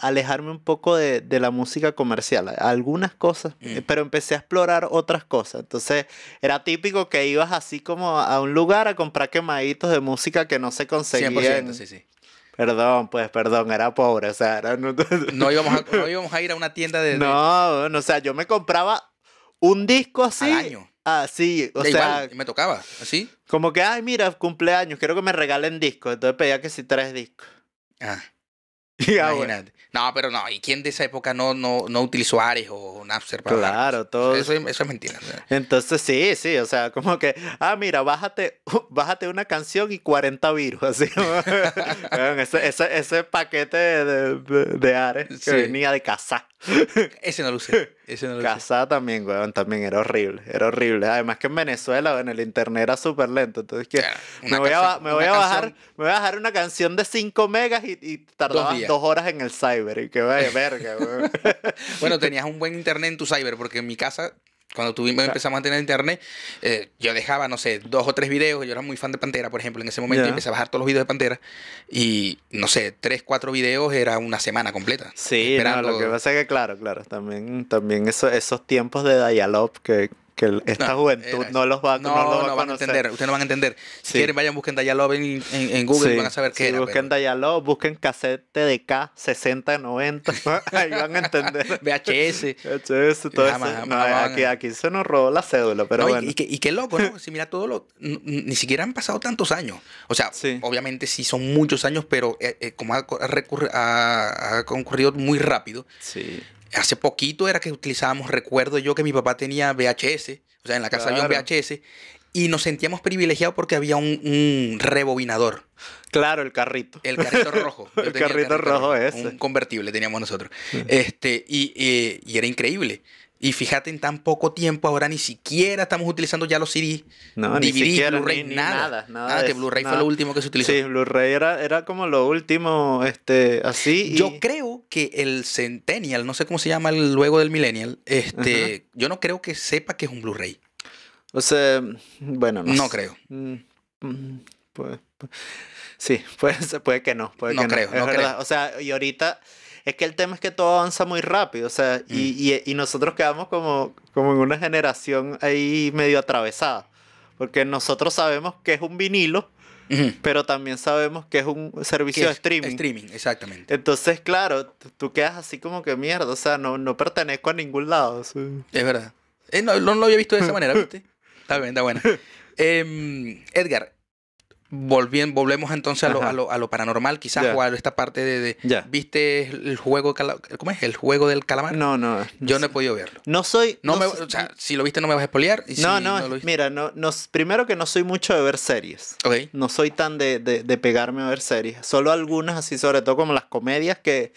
alejarme un poco de, la música comercial, algunas cosas, mm. eh, pero empecé a explorar otras cosas. Entonces era típico que ibas así como a un lugar a comprar quemaditos de música que no se conseguían. 100%, sí, sí. Perdón, pues perdón, era pobre, o sea, era... no, íbamos a, ir a una tienda de... No, o sea, yo me compraba un disco así... Al año. Ah, sí, o sea. Igual, me tocaba, así. Como que, ay, mira, cumpleaños, quiero que me regalen discos. Entonces pedía que sí tres discos. Ah. No, pero no. ¿Y quién de esa época no, no, no utilizó Ares o Napster para Claro, todo. Eso, es mentira. Entonces, sí, sí. O sea, como que, ah, mira, bájate, bájate una canción y 40 virus. Así. ese, paquete de, de, Ares que venía de casa. ese no lo usé. Casada también, weón, también era horrible, era horrible. Además que en Venezuela, bueno, el internet era súper lento, entonces que me, voy a, bajar, una canción de 5 megas y, y dos, horas en el cyber y que verga, bueno, tenías un buen internet en tu cyber porque en mi casa cuando tuvimos, empezamos a tener internet, eh, yo dejaba, no sé, dos o tres videos. Yo era muy fan de Pantera, por ejemplo, en ese momento. empecé a bajar todos los videos de Pantera. Y, no sé, tres, cuatro videos era una semana completa. Sí, no, lo que pasa es que, claro, claro, también, también esos tiempos de dial que, que esta juventud no los va, no, no va a entender. Ustedes no van a entender. Si quieren, vayan, busquen Dayalob en, en, en Google y van a saber qué sí, Busquen pero... busquen cassette de K 6090. Ahí van a entender. VHS. VHS, todo eso. aquí, se nos robó la cédula, pero bueno. Y, qué, loco, ¿no? Si mira todo lo. Ni siquiera han pasado tantos años. O sea, obviamente sí son muchos años, pero eh, eh, como ha, ha concurrido muy rápido. Sí hace poquito era que utilizábamos, recuerdo yo que mi papá tenía VHS, o sea, en la casa había un VHS, y nos sentíamos privilegiados porque había un, rebobinador. Claro, el carrito. El carrito rojo. el, carrito rojo, es. ese. Un convertible teníamos nosotros. este, y, y, eh, y era increíble. Y fíjate, en tan poco tiempo ahora ni siquiera estamos utilizando ya los CDs. No, ni siquiera, Blu-ray, nada, nada. Ah, que Blu-ray fue lo último que se utilizó. Sí, Blu-ray era, era como lo último, este, así. Yo creo que el Centennial, no sé cómo se llama el luego del Millennial, este, yo no creo que sepa que es un Blu-ray. O sea, bueno, no. No creo. Mm, mm, sí, puede, que no. no, no creo. O sea, y ahorita es que el tema es que todo avanza muy rápido, o sea, mm. y, nosotros quedamos como, como en una generación ahí medio atravesada, porque nosotros sabemos que es un vinilo, pero también sabemos que es un servicio de streaming. Streaming, exactamente. Entonces, claro, tú quedas así como que mierda, o sea, no, no pertenezco a ningún lado. Es verdad. Eh, no, lo había visto de esa manera, ¿viste? está bien, está bueno. Em, Edgar, volvemos entonces a lo, a lo, a, lo, paranormal, quizás, o a esta parte de... ¿Viste el juego, ¿cómo es? el juego del calamar? No, no. Yo no he podido verlo. No soy... No, me, si lo viste no me vas a espolear. no, no, mira, no, primero que no soy mucho de ver series. No soy tan de, de, pegarme a ver series. Solo algunas así, sobre todo como las comedias, que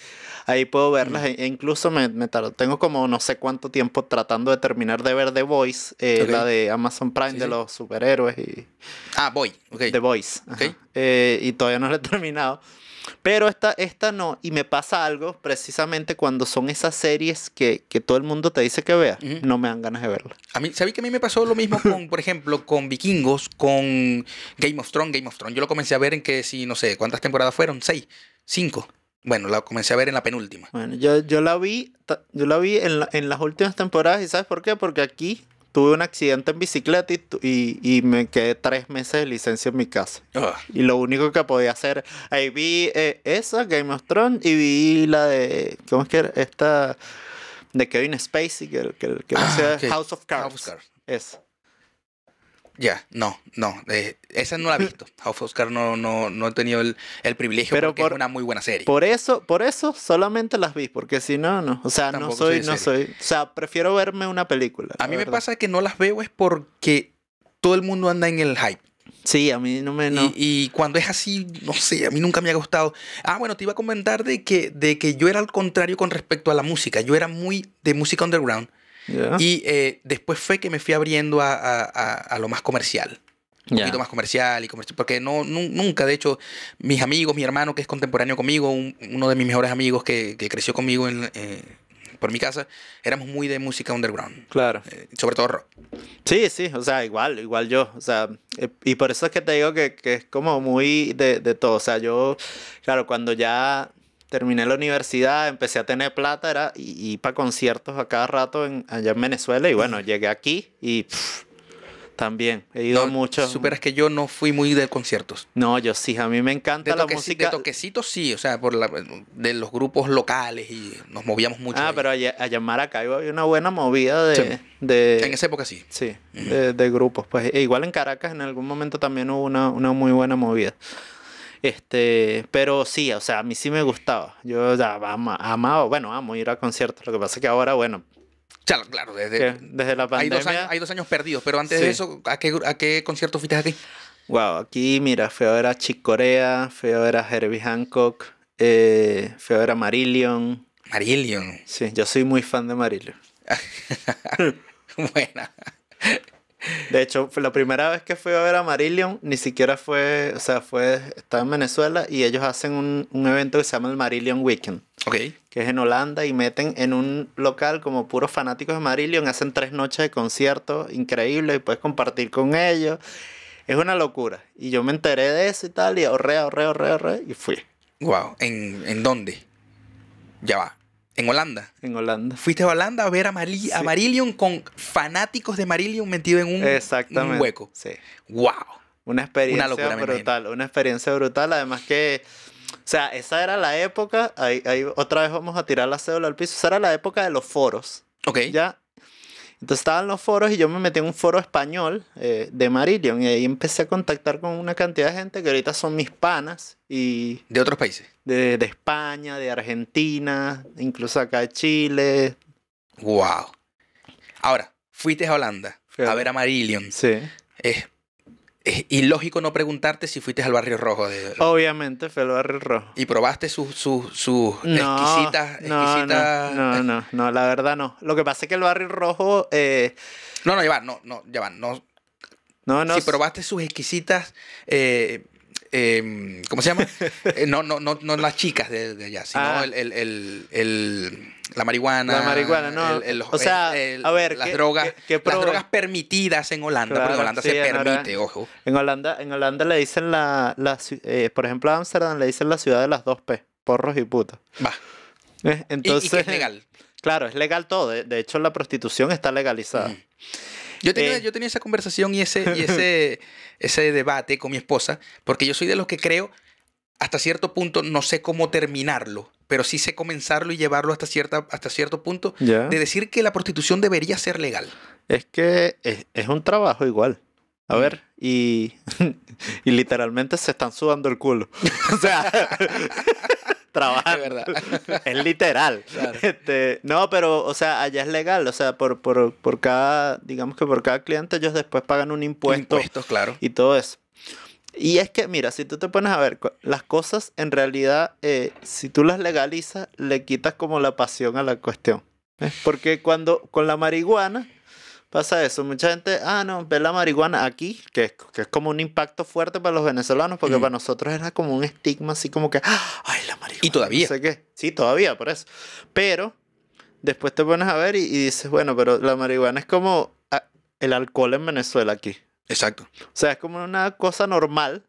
ahí puedo verlas. e incluso me, Tengo como no sé cuánto tiempo tratando de terminar de ver The Voice, eh, la de Amazon Prime de los superhéroes y... Ah, Boy, The Voice eh, y todavía no lo he terminado. Pero esta, esta no. Y me pasa algo precisamente cuando son esas series que, que todo el mundo te dice que vea. No me dan ganas de verlas. A mí, ¿sabí que a mí me pasó lo mismo con, por ejemplo, con Vikingos, con Game of Thrones? Game of Thrones. Yo lo comencé a ver en que, si no sé, ¿cuántas temporadas fueron? ¿Seis? ¿Cinco? Bueno, la comencé a ver en la penúltima. Bueno, yo, yo la vi, yo la vi en, en las últimas temporadas y ¿sabes por qué? Porque aquí tuve un accidente en bicicleta y, y, me quedé tres meses de licencia en mi casa. Ah. Y lo único que podía hacer, ahí vi eh, esa, Game of Thrones, y vi la de, ¿cómo es que era? Esta de Kevin Spacey, que, que, que ah, House of Cards. House ya, no, no. Eh, esa no la he visto. House of Oscar no, no, no he tenido el, privilegio, pero porque por, una muy buena serie. Por eso, por eso solamente las vi, porque si no, no. O sea, no soy, no soy. O sea, prefiero verme una película. A mí me pasa que no las veo es porque todo el mundo anda en el hype. Sí, a mí no me... Y, cuando es así, no sé, a mí nunca me ha gustado. Ah, bueno, te iba a comentar de que, de que yo era al contrario con respecto a la música. Yo era muy de música underground. Y eh, después fue que me fui abriendo a, lo más comercial. Un poquito más comercial y Porque no, nunca, de hecho, mis amigos, mi hermano que es contemporáneo conmigo, uno de mis mejores amigos que, creció conmigo en, eh, por mi casa, éramos muy de música underground. Claro. Eh, sobre todo rock. Sí, sí, o sea, igual, igual yo. O sea, y por eso es que te digo que, es como muy de, de, todo. O sea, yo, claro, cuando ya terminé la universidad, empecé a tener plata era, y, para conciertos a cada rato en, allá en Venezuela. Y bueno, llegué aquí y también he ido mucho. super es que yo no fui muy de conciertos. No, yo sí, a mí me encanta la música. De toquecitos sí, o sea, por de los grupos locales y nos movíamos mucho. Ah, pero allá, allá, en Maracaibo había una buena movida de. en esa época sí. Sí, de, grupos. Pues e igual en Caracas en algún momento también hubo una, una muy buena movida. Este, pero sí, o sea, a mí sí me gustaba. Yo ya amaba, bueno, amo ir a conciertos. Lo que pasa es que ahora, bueno, claro, desde, desde, la pandemia. Hay dos, años, perdidos, pero antes de eso, ¿a qué, ¿a qué concierto fuiste aquí? Wow, aquí, mira, feo era Chick Corea, feo era Herbie Hancock, eh, fui a Marillion. Marillion. Sí, yo soy muy fan de Marillion. Buena. De hecho, la primera vez que fui a ver a Marillion, ni siquiera fue, o sea, fue, estaba en Venezuela y ellos hacen un, evento que se llama el Marillion Weekend. Okay. Que es en Holanda y meten en un local como puros fanáticos de Marillion, hacen tres noches de concierto increíbles y puedes compartir con ellos. Es una locura. Y yo me enteré de eso y tal, y ahorré, ahorré, ahorré, ahorré, y fui. Wow. ¿En, en dónde? Ya va. En Holanda. En Holanda. Fuiste a Holanda a ver a, Marillion con fanáticos de Marillion metido en un, hueco. Sí. ¡Wow! Una experiencia una brutal. Una experiencia brutal. Además que. O sea, esa era la época. Ahí, ahí otra vez vamos a tirar la cédula al piso. Esa era la época de los foros. Ok. Ya. Entonces estaban los foros y yo me metí en un foro español eh, de Marillion y ahí empecé a contactar con una cantidad de gente que ahorita son mis panas y... De otros países de, España, de Argentina, incluso acá de Chile. ¡Wow! Ahora, fuiste a Holanda a ver a Marillion. Sí. Es, es ilógico no preguntarte si fuiste al Barrio Rojo. Obviamente fue al Barrio Rojo. ¿Y probaste sus sus exquisitas, No, no, no, la verdad no. Lo que pasa es que el Barrio Rojo... Eh, no, no, ya van. no, no, ya van. no... No, no. Si probaste sus exquisitas... Eh, Em, ¿cómo se llama? Eh, no, no, no, no las chicas de, allá, sino ah. el, la marihuana. La marihuana, no. o sea, a ver. Las, drogas, permitidas en Holanda, Porque en Holanda se permite, ojo. En Holanda, en Holanda le dicen la. la eh, por ejemplo, a Amsterdam le dicen la ciudad de las dos P, porros y putas. Va. Eh, entonces. ¿Y, es legal. Claro, es legal todo. De, hecho, la prostitución está legalizada. Eh. Yo tenía, esa conversación y, ese, ese, ese debate con mi esposa, porque yo soy de los que creo, hasta cierto punto, no sé cómo terminarlo, pero sí sé comenzarlo y llevarlo hasta, cierta, hasta cierto punto, de decir que la prostitución debería ser legal. Es que es, un trabajo igual. A ver, mm. y, y literalmente se están sudando el culo. o sea... trabajar Es verdad. Es literal. Este, no, pero, o sea, allá es legal. O sea, por, cada, digamos que por cada cliente ellos después pagan un impuesto. Impuestos, claro. Y todo eso. Y es que, mira, si tú te pones a ver, las cosas en realidad, eh, si tú las legalizas, le quitas como la pasión a la cuestión. Porque cuando con la marihuana pasa eso. Mucha gente, ah, no, ve la marihuana aquí, que es, que es como un impacto fuerte para los venezolanos, porque para nosotros era como un estigma así como que, ¡Ah! ay, la marihuana. Y todavía. No sé qué. Sí, todavía, por eso. Pero después te pones a ver y, dices, bueno, pero la marihuana es como ah, el alcohol en Venezuela aquí. Exacto. O sea, es como una cosa normal.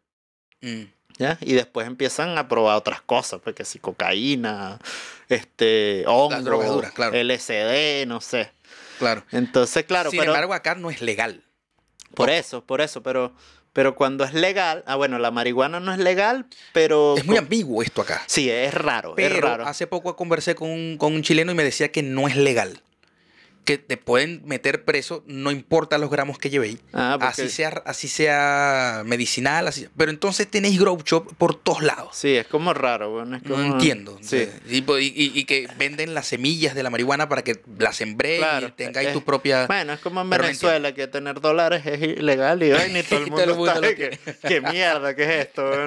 Mm. ¿Ya? Y después empiezan a probar otras cosas, porque pues, si cocaína, este, hongos, claro. LSD, no sé. Claro. Entonces, claro. Sin embargo, acá no es legal. Por eso, por eso, pero, pero cuando es legal, ah, bueno, la marihuana no es legal, pero... Es muy ambiguo esto acá. Sí, es raro, es raro. Hace poco conversé con con un chileno y me decía que no es legal que te pueden meter preso, no importa los gramos que llevéis. Ah, así, sea, así sea medicinal, Pero entonces tenéis grow shop por todos lados. Sí, es como raro, bueno, No entiendo. Sí. Y, que venden las semillas de la marihuana para que las sembréis y tengáis tu propia. Bueno, es como en Venezuela, que tener dólares es ilegal y hoy todo el que, ¿Qué mierda? que es esto?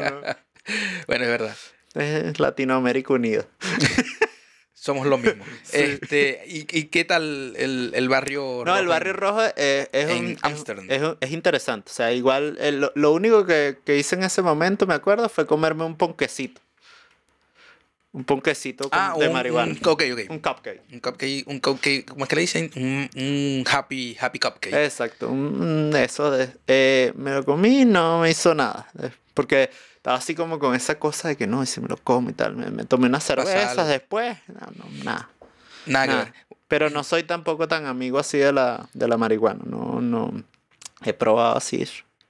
Bueno, es verdad. Es Latinoamérica Unida. somos lo mismo. este, ¿y, qué tal el, barrio rojo? No, el barrio rojo es, es Es, interesante. O sea, igual, lo único que, que hice en ese momento, me acuerdo, fue comerme un ponquecito. Un ponquecito con, ah, de marihuana. Un, cupcake. Un cupcake, un cupcake, ¿cómo es que le dicen? Un, happy, happy cupcake. Exacto, eso de, eh, me lo comí no me hizo nada. Porque estaba así como con esa cosa de que no, y si me lo como y tal. Me, tomé unas cervezas después. No, no, nada. Nada, Pero no soy tampoco tan amigo así de la, de la marihuana. No, no. He probado así.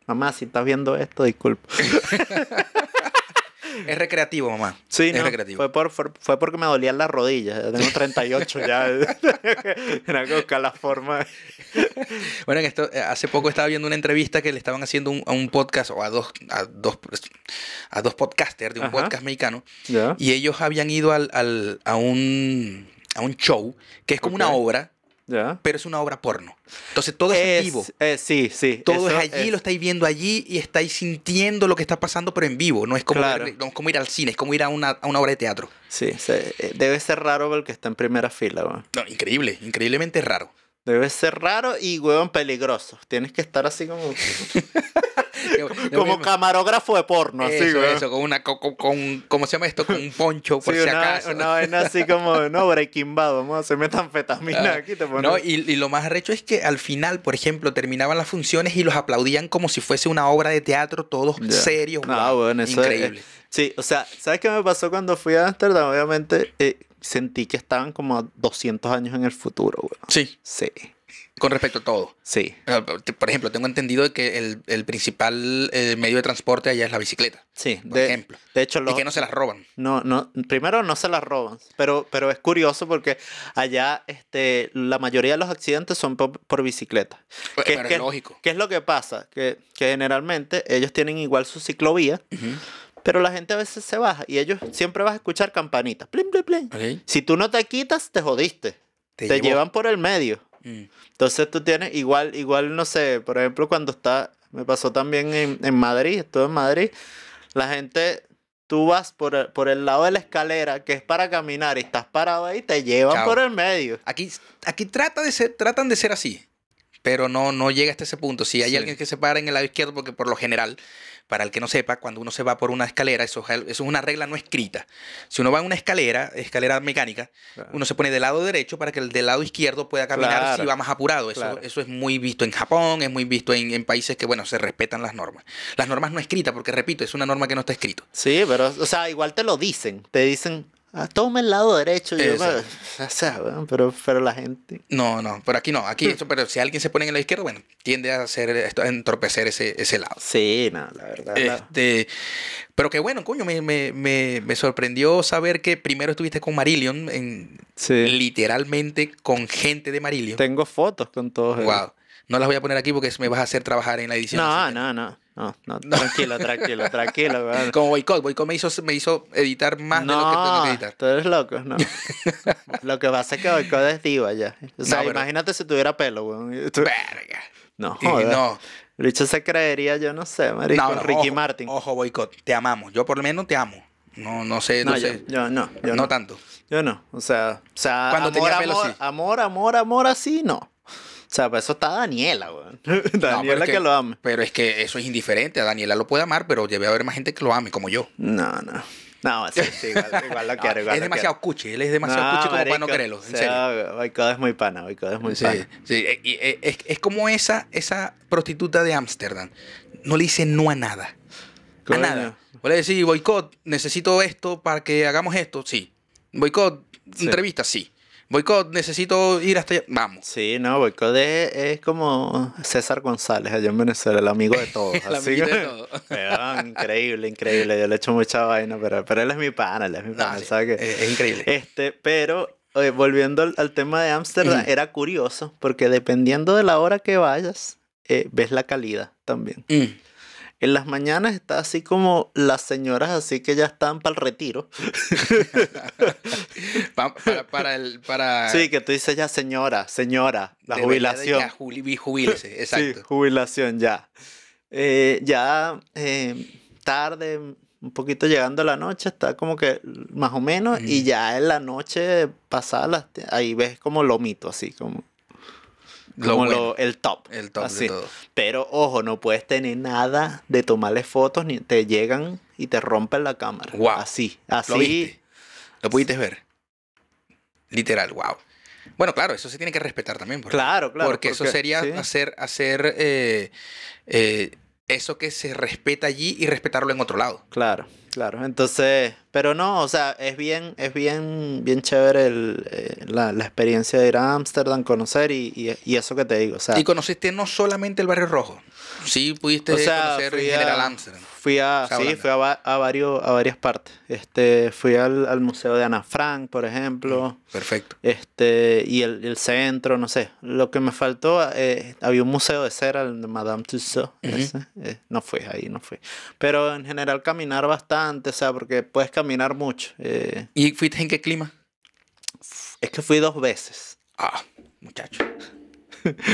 Mamá, si estás viendo esto, disculpa. Es recreativo, mamá. Sí, es recreativo. Fue, porque me dolían las rodillas. tengo 38 ya. Era que la forma. bueno, en esto, eh, hace poco estaba viendo una entrevista que le estaban haciendo a un podcast o a dos, dos, a dos podcasters de un podcast mexicano. Y ellos habían ido a, un, a un show que es como una obra pero es una obra porno. Entonces todo es, vivo. Eh, sí, sí. Todo es allí, lo estáis viendo allí y estáis sintiendo lo que está pasando, pero en vivo. No es como, ir, como ir al cine, es como ir a una, obra de teatro. Sí, eh, debe ser raro el que está en primera fila. increíble, increíblemente raro. Debe ser raro y, weón, peligroso. Tienes que estar así como. como camarógrafo de porno, así, weón. Eso, con una. Con, ¿Cómo se llama esto? Con un poncho, por si acaso. Una así como, no, Breaking se metan a ah, aquí, te pones. No, y, lo más arrecho es que al final, por ejemplo, terminaban las funciones y los aplaudían como si fuese una obra de teatro, todos serios, no, eso Increíble. Eh, sí, o sea, ¿sabes qué me pasó cuando fui a Ámsterdam? Obviamente. Eh, sentí que estaban como 200 años en el futuro, güey. Sí. Sí. Con respecto a todo. Sí. Ah, por ejemplo, tengo entendido que el, principal eh, medio de transporte allá es la bicicleta. Sí, por de, ejemplo. De hecho, lo, y que no se las roban. No, no. Primero no se las roban, pero, pero es curioso porque allá, este, la mayoría de los accidentes son por, bicicleta. pero es lógico. ¿Qué es lo que pasa? Que, generalmente ellos tienen igual su ciclovía. Pero la gente a veces se baja y ellos siempre vas a escuchar campanitas. Si tú no te quitas, te jodiste. Te, llevan por el medio. Mm. Entonces tú tienes, igual, igual, no sé, por ejemplo, cuando está, me pasó también en, Madrid, estuve en Madrid, la gente tú vas por, por, el lado de la escalera, que es para caminar, y estás parado ahí, te llevan por el medio. Aquí, aquí trata de ser, tratan de ser así pero no, no llega hasta ese punto. Si hay alguien que se para en el lado izquierdo, porque por lo general, para el que no sepa, cuando uno se va por una escalera, eso, eso es una regla no escrita. Si uno va en una escalera, escalera mecánica, uno se pone del lado derecho para que el del lado izquierdo pueda caminar si va más apurado. Eso, eso es muy visto en Japón, es muy visto en, países que, bueno, se respetan las normas. Las normas no escritas, porque repito, es una norma que no está escrita. Sí, pero, o sea, igual te lo dicen. Te dicen, Ah, toma el lado derecho. Yo, o pero, pero la gente. No, no, pero aquí no. Aquí, hmm. pero si alguien se pone en la izquierda, bueno, tiende a hacer esto, entorpecer ese, ese lado. Sí, nada la verdad. Este, pero que bueno, coño, me, me, me, sorprendió saber que primero estuviste con Marillion, en, literalmente con gente de Marillion. Tengo fotos con todos. Wow. No las voy a poner aquí porque me vas a hacer trabajar en la edición. No, no, no. No, no, tranquilo, tranquilo, tranquilo. Como boicot, boicot me hizo, me hizo editar más no, de lo que tengo que editar. Tú eres loco, no. lo que pasa es que boicot es diva ya. O sea, imagínate si tuviera pelo, weón. Verga. No, no. Lucho se creería, yo no sé, marico. No, Ricky Martin. Ojo, boicot, te amamos. Yo por lo menos te amo. No, no sé, no, yo, sé. Yo, no, yo no, no. tanto. Yo no. O sea, o sea Cuando amor, tenía pelo, amor, amor, amor así, no. O sea, para eso está Daniela, weón. Daniela que, lo ama. Pero es que eso es indiferente. A Daniela lo puede amar, pero debe haber más gente que lo ame, como yo. No, no. No, sí, igual, igual, lo quiero. Ah, es demasiado cuche. cuchi, él es demasiado cuche cuchi como para no quererlo. En es muy pana, boicot es muy sí, pana. Sí, e, e, es, como esa, esa prostituta de Ámsterdam. No le dice no a nada. A nada. O le decir, boicot, necesito esto para que hagamos esto, sí. Boicot, entrevista, sí. Boicot, necesito ir hasta allá. Vamos. Sí, no, Boicot es, como César González allá en Venezuela, el amigo de todos. el de todos. increíble, increíble. Yo le he hecho mucha vaina, pero, pero él es mi pana, él es mi pana. ¿sabes qué? es, increíble. Este, pero eh, volviendo al, tema de Ámsterdam, era curioso porque dependiendo de la hora que vayas, eh, ves la calidad también. Mm en las mañanas está así como las señoras así que ya están para el retiro. para, el... Para... Sí, que tú dices ya señora, señora, la jubilación. Ya exacto. jubilación ya. Eh, ya eh, tarde, un poquito llegando a la noche, está como que más o menos, y ya en la noche pasada, ahí ves como lomito, así como como el top. El top De todo. Pero ojo, no puedes tener nada de tomarle fotos, ni te llegan y te rompen la cámara. Así, así. Lo, pudiste ver. Literal, wow. Bueno, claro, eso se tiene que respetar también. claro, claro. Porque, eso sería hacer, hacer eh, eh, eso que se respeta allí y respetarlo en otro lado. Claro. Claro, entonces, pero no, o sea, es bien, es bien, bien chévere el, eh, la, la, experiencia de ir a Ámsterdam, conocer y, eso que te digo. y conociste no solamente el Barrio Rojo sí pudiste conocer fui General a, Amsterdam. Fui a, sí, fui a, varios, a varias partes. Este, fui al, Museo de Ana Frank, por ejemplo. Mm, perfecto. Este, y el, centro, no sé. Lo que me faltó, eh, había un museo de cera, el de Madame Tussauds. Eh, no fui ahí, no fui. Pero en general caminar bastante, o sea, porque puedes caminar mucho. Eh. ¿Y fuiste en qué clima? Es que fui dos veces. Ah, muchacho.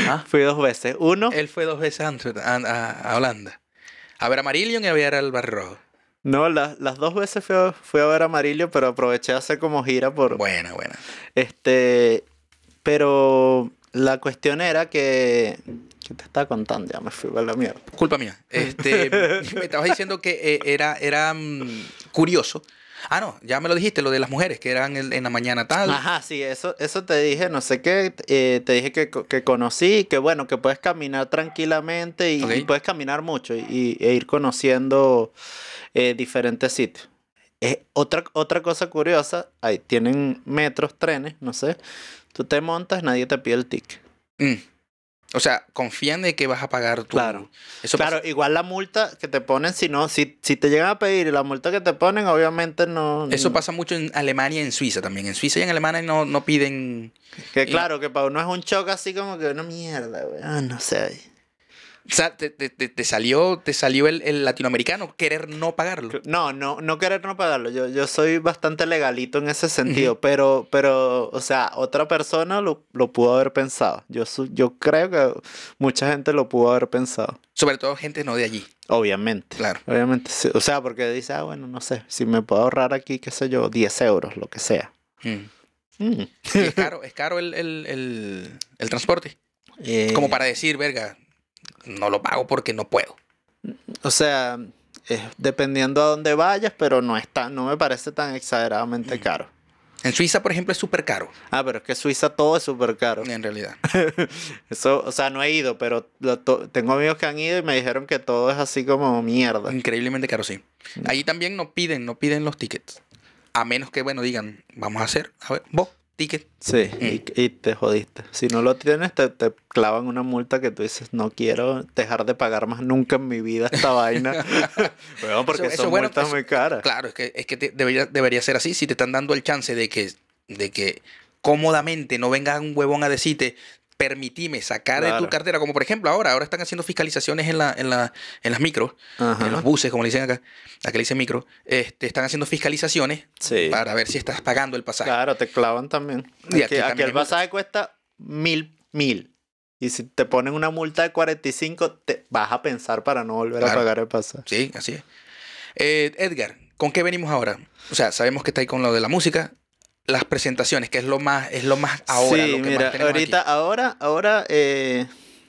¿Ah? Fui dos veces. Uno. Él fue dos veces a, Holanda. A ver a Marillion y a ver al barro No, las dos veces fui a, ver a Amarillo, pero aproveché a hacer como gira por. Buena, buena. Este. Pero la cuestión era que. ¿Qué te estaba contando? Ya me fui a la mierda. Culpa mía. Este, me estabas diciendo que eh, era, era mm, curioso Ah, no, ya me lo dijiste, lo de las mujeres, que eran en, la mañana tal. Ajá, sí, eso, eso te dije, no sé qué, eh, te dije que, conocí, que bueno, que puedes caminar tranquilamente y, puedes caminar mucho y, e ir conociendo eh, diferentes sitios. Eh, otra, otra cosa curiosa, ahí tienen metros, trenes, no sé, tú te montas, nadie te pide el ticket. Mm. O sea, confían de que vas a pagar tú. Claro. Eso claro, igual la multa que te ponen, si no, si, si te llegan a pedir la multa que te ponen, obviamente no. Eso pasa mucho en Alemania y en Suiza también. En Suiza y en Alemania no, no piden. Que claro, que para uno es un choque así como que una mierda, Ah, No sé te, te, te, salió, te salió el, latinoamericano querer no pagarlo. No, no, no querer no pagarlo. Yo, yo soy bastante legalito en ese sentido, pero, pero, o sea, otra persona lo, lo, pudo haber pensado. Yo, yo creo que mucha gente lo pudo haber pensado. Sobre todo gente no de allí. Obviamente. Claro. Obviamente. O sea, porque dice, ah, bueno, no sé, si me puedo ahorrar aquí, qué sé yo, 10 euros, lo que sea. Mm. Mm. es caro, es caro el, transporte. Eh, Como para decir, verga, no lo pago porque no puedo. O sea, es eh, dependiendo a dónde vayas, pero no, está, no me parece tan exageradamente mm. caro. En Suiza, por ejemplo, es súper caro. Ah, pero es que Suiza todo es súper caro. En realidad. Eso, o sea, no he ido, pero tengo amigos que han ido y me dijeron que todo es así como mierda. Increíblemente caro, sí. Mm. Allí también no piden, no piden los tickets. A menos que, bueno, digan, vamos a hacer, a ver, vos ticket. Sí, eh. y, te jodiste. Si no lo tienes, te, clavan una multa que tú dices, no quiero dejar de pagar más nunca en mi vida esta vaina. porque son multas muy caras. Claro, es que, es que debería, debería ser así. Si te están dando el chance de que, de que cómodamente no vengas un huevón a decirte, permitime sacar de tu cartera, como por ejemplo ahora, ahora están haciendo fiscalizaciones en, la, en, la, en las micros, en los buses, como le dicen acá, acá le dice micro, este, están haciendo fiscalizaciones para ver si estás pagando el pasaje. Claro, te clavan también. aquí, el pasaje cuesta mil, mil. Y si te ponen una multa de 45, vas a pensar para no volver a pagar el pasaje. Sí, así es. Eh, Edgar, ¿con qué venimos ahora? O sea, sabemos que está ahí con lo de la música, las presentaciones, que es lo más, es lo más ahora. mira, ahorita, ahora, ahora eh,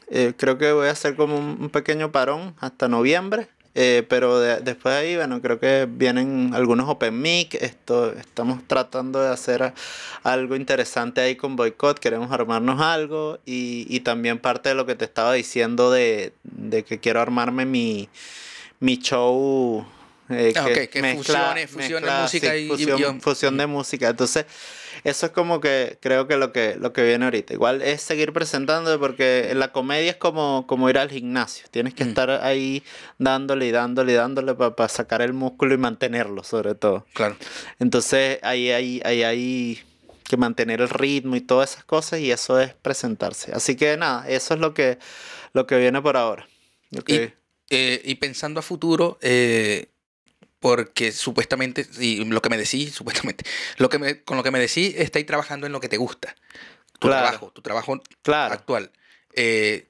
eh, creo que voy a hacer como un, pequeño parón hasta noviembre. Eh, pero después de ahí, bueno, creo que vienen algunos open mic. Esto, estamos tratando de hacer algo interesante ahí con boicot Queremos armarnos algo. Y, y, también parte de lo que te estaba diciendo de, que quiero armarme mi, mi show eh, que, que mezcla, de música y fusión, de música. Entonces, eso es como que creo que lo que lo que viene ahorita. Igual es seguir presentando porque la comedia es como, como ir al gimnasio. Tienes que mm. estar ahí dándole y dándole y dándole para sacar el músculo y mantenerlo, sobre todo. Claro. Entonces, ahí hay, ahí hay que mantener el ritmo y todas esas cosas, y eso es presentarse. Así que nada, eso es lo que, lo que viene por ahora. Okay. Y, eh, y pensando a futuro, eh porque supuestamente, y lo que me decís, supuestamente, lo que con lo que me decís, estáis trabajando en lo que te gusta. Tu trabajo, tu trabajo actual. Eh,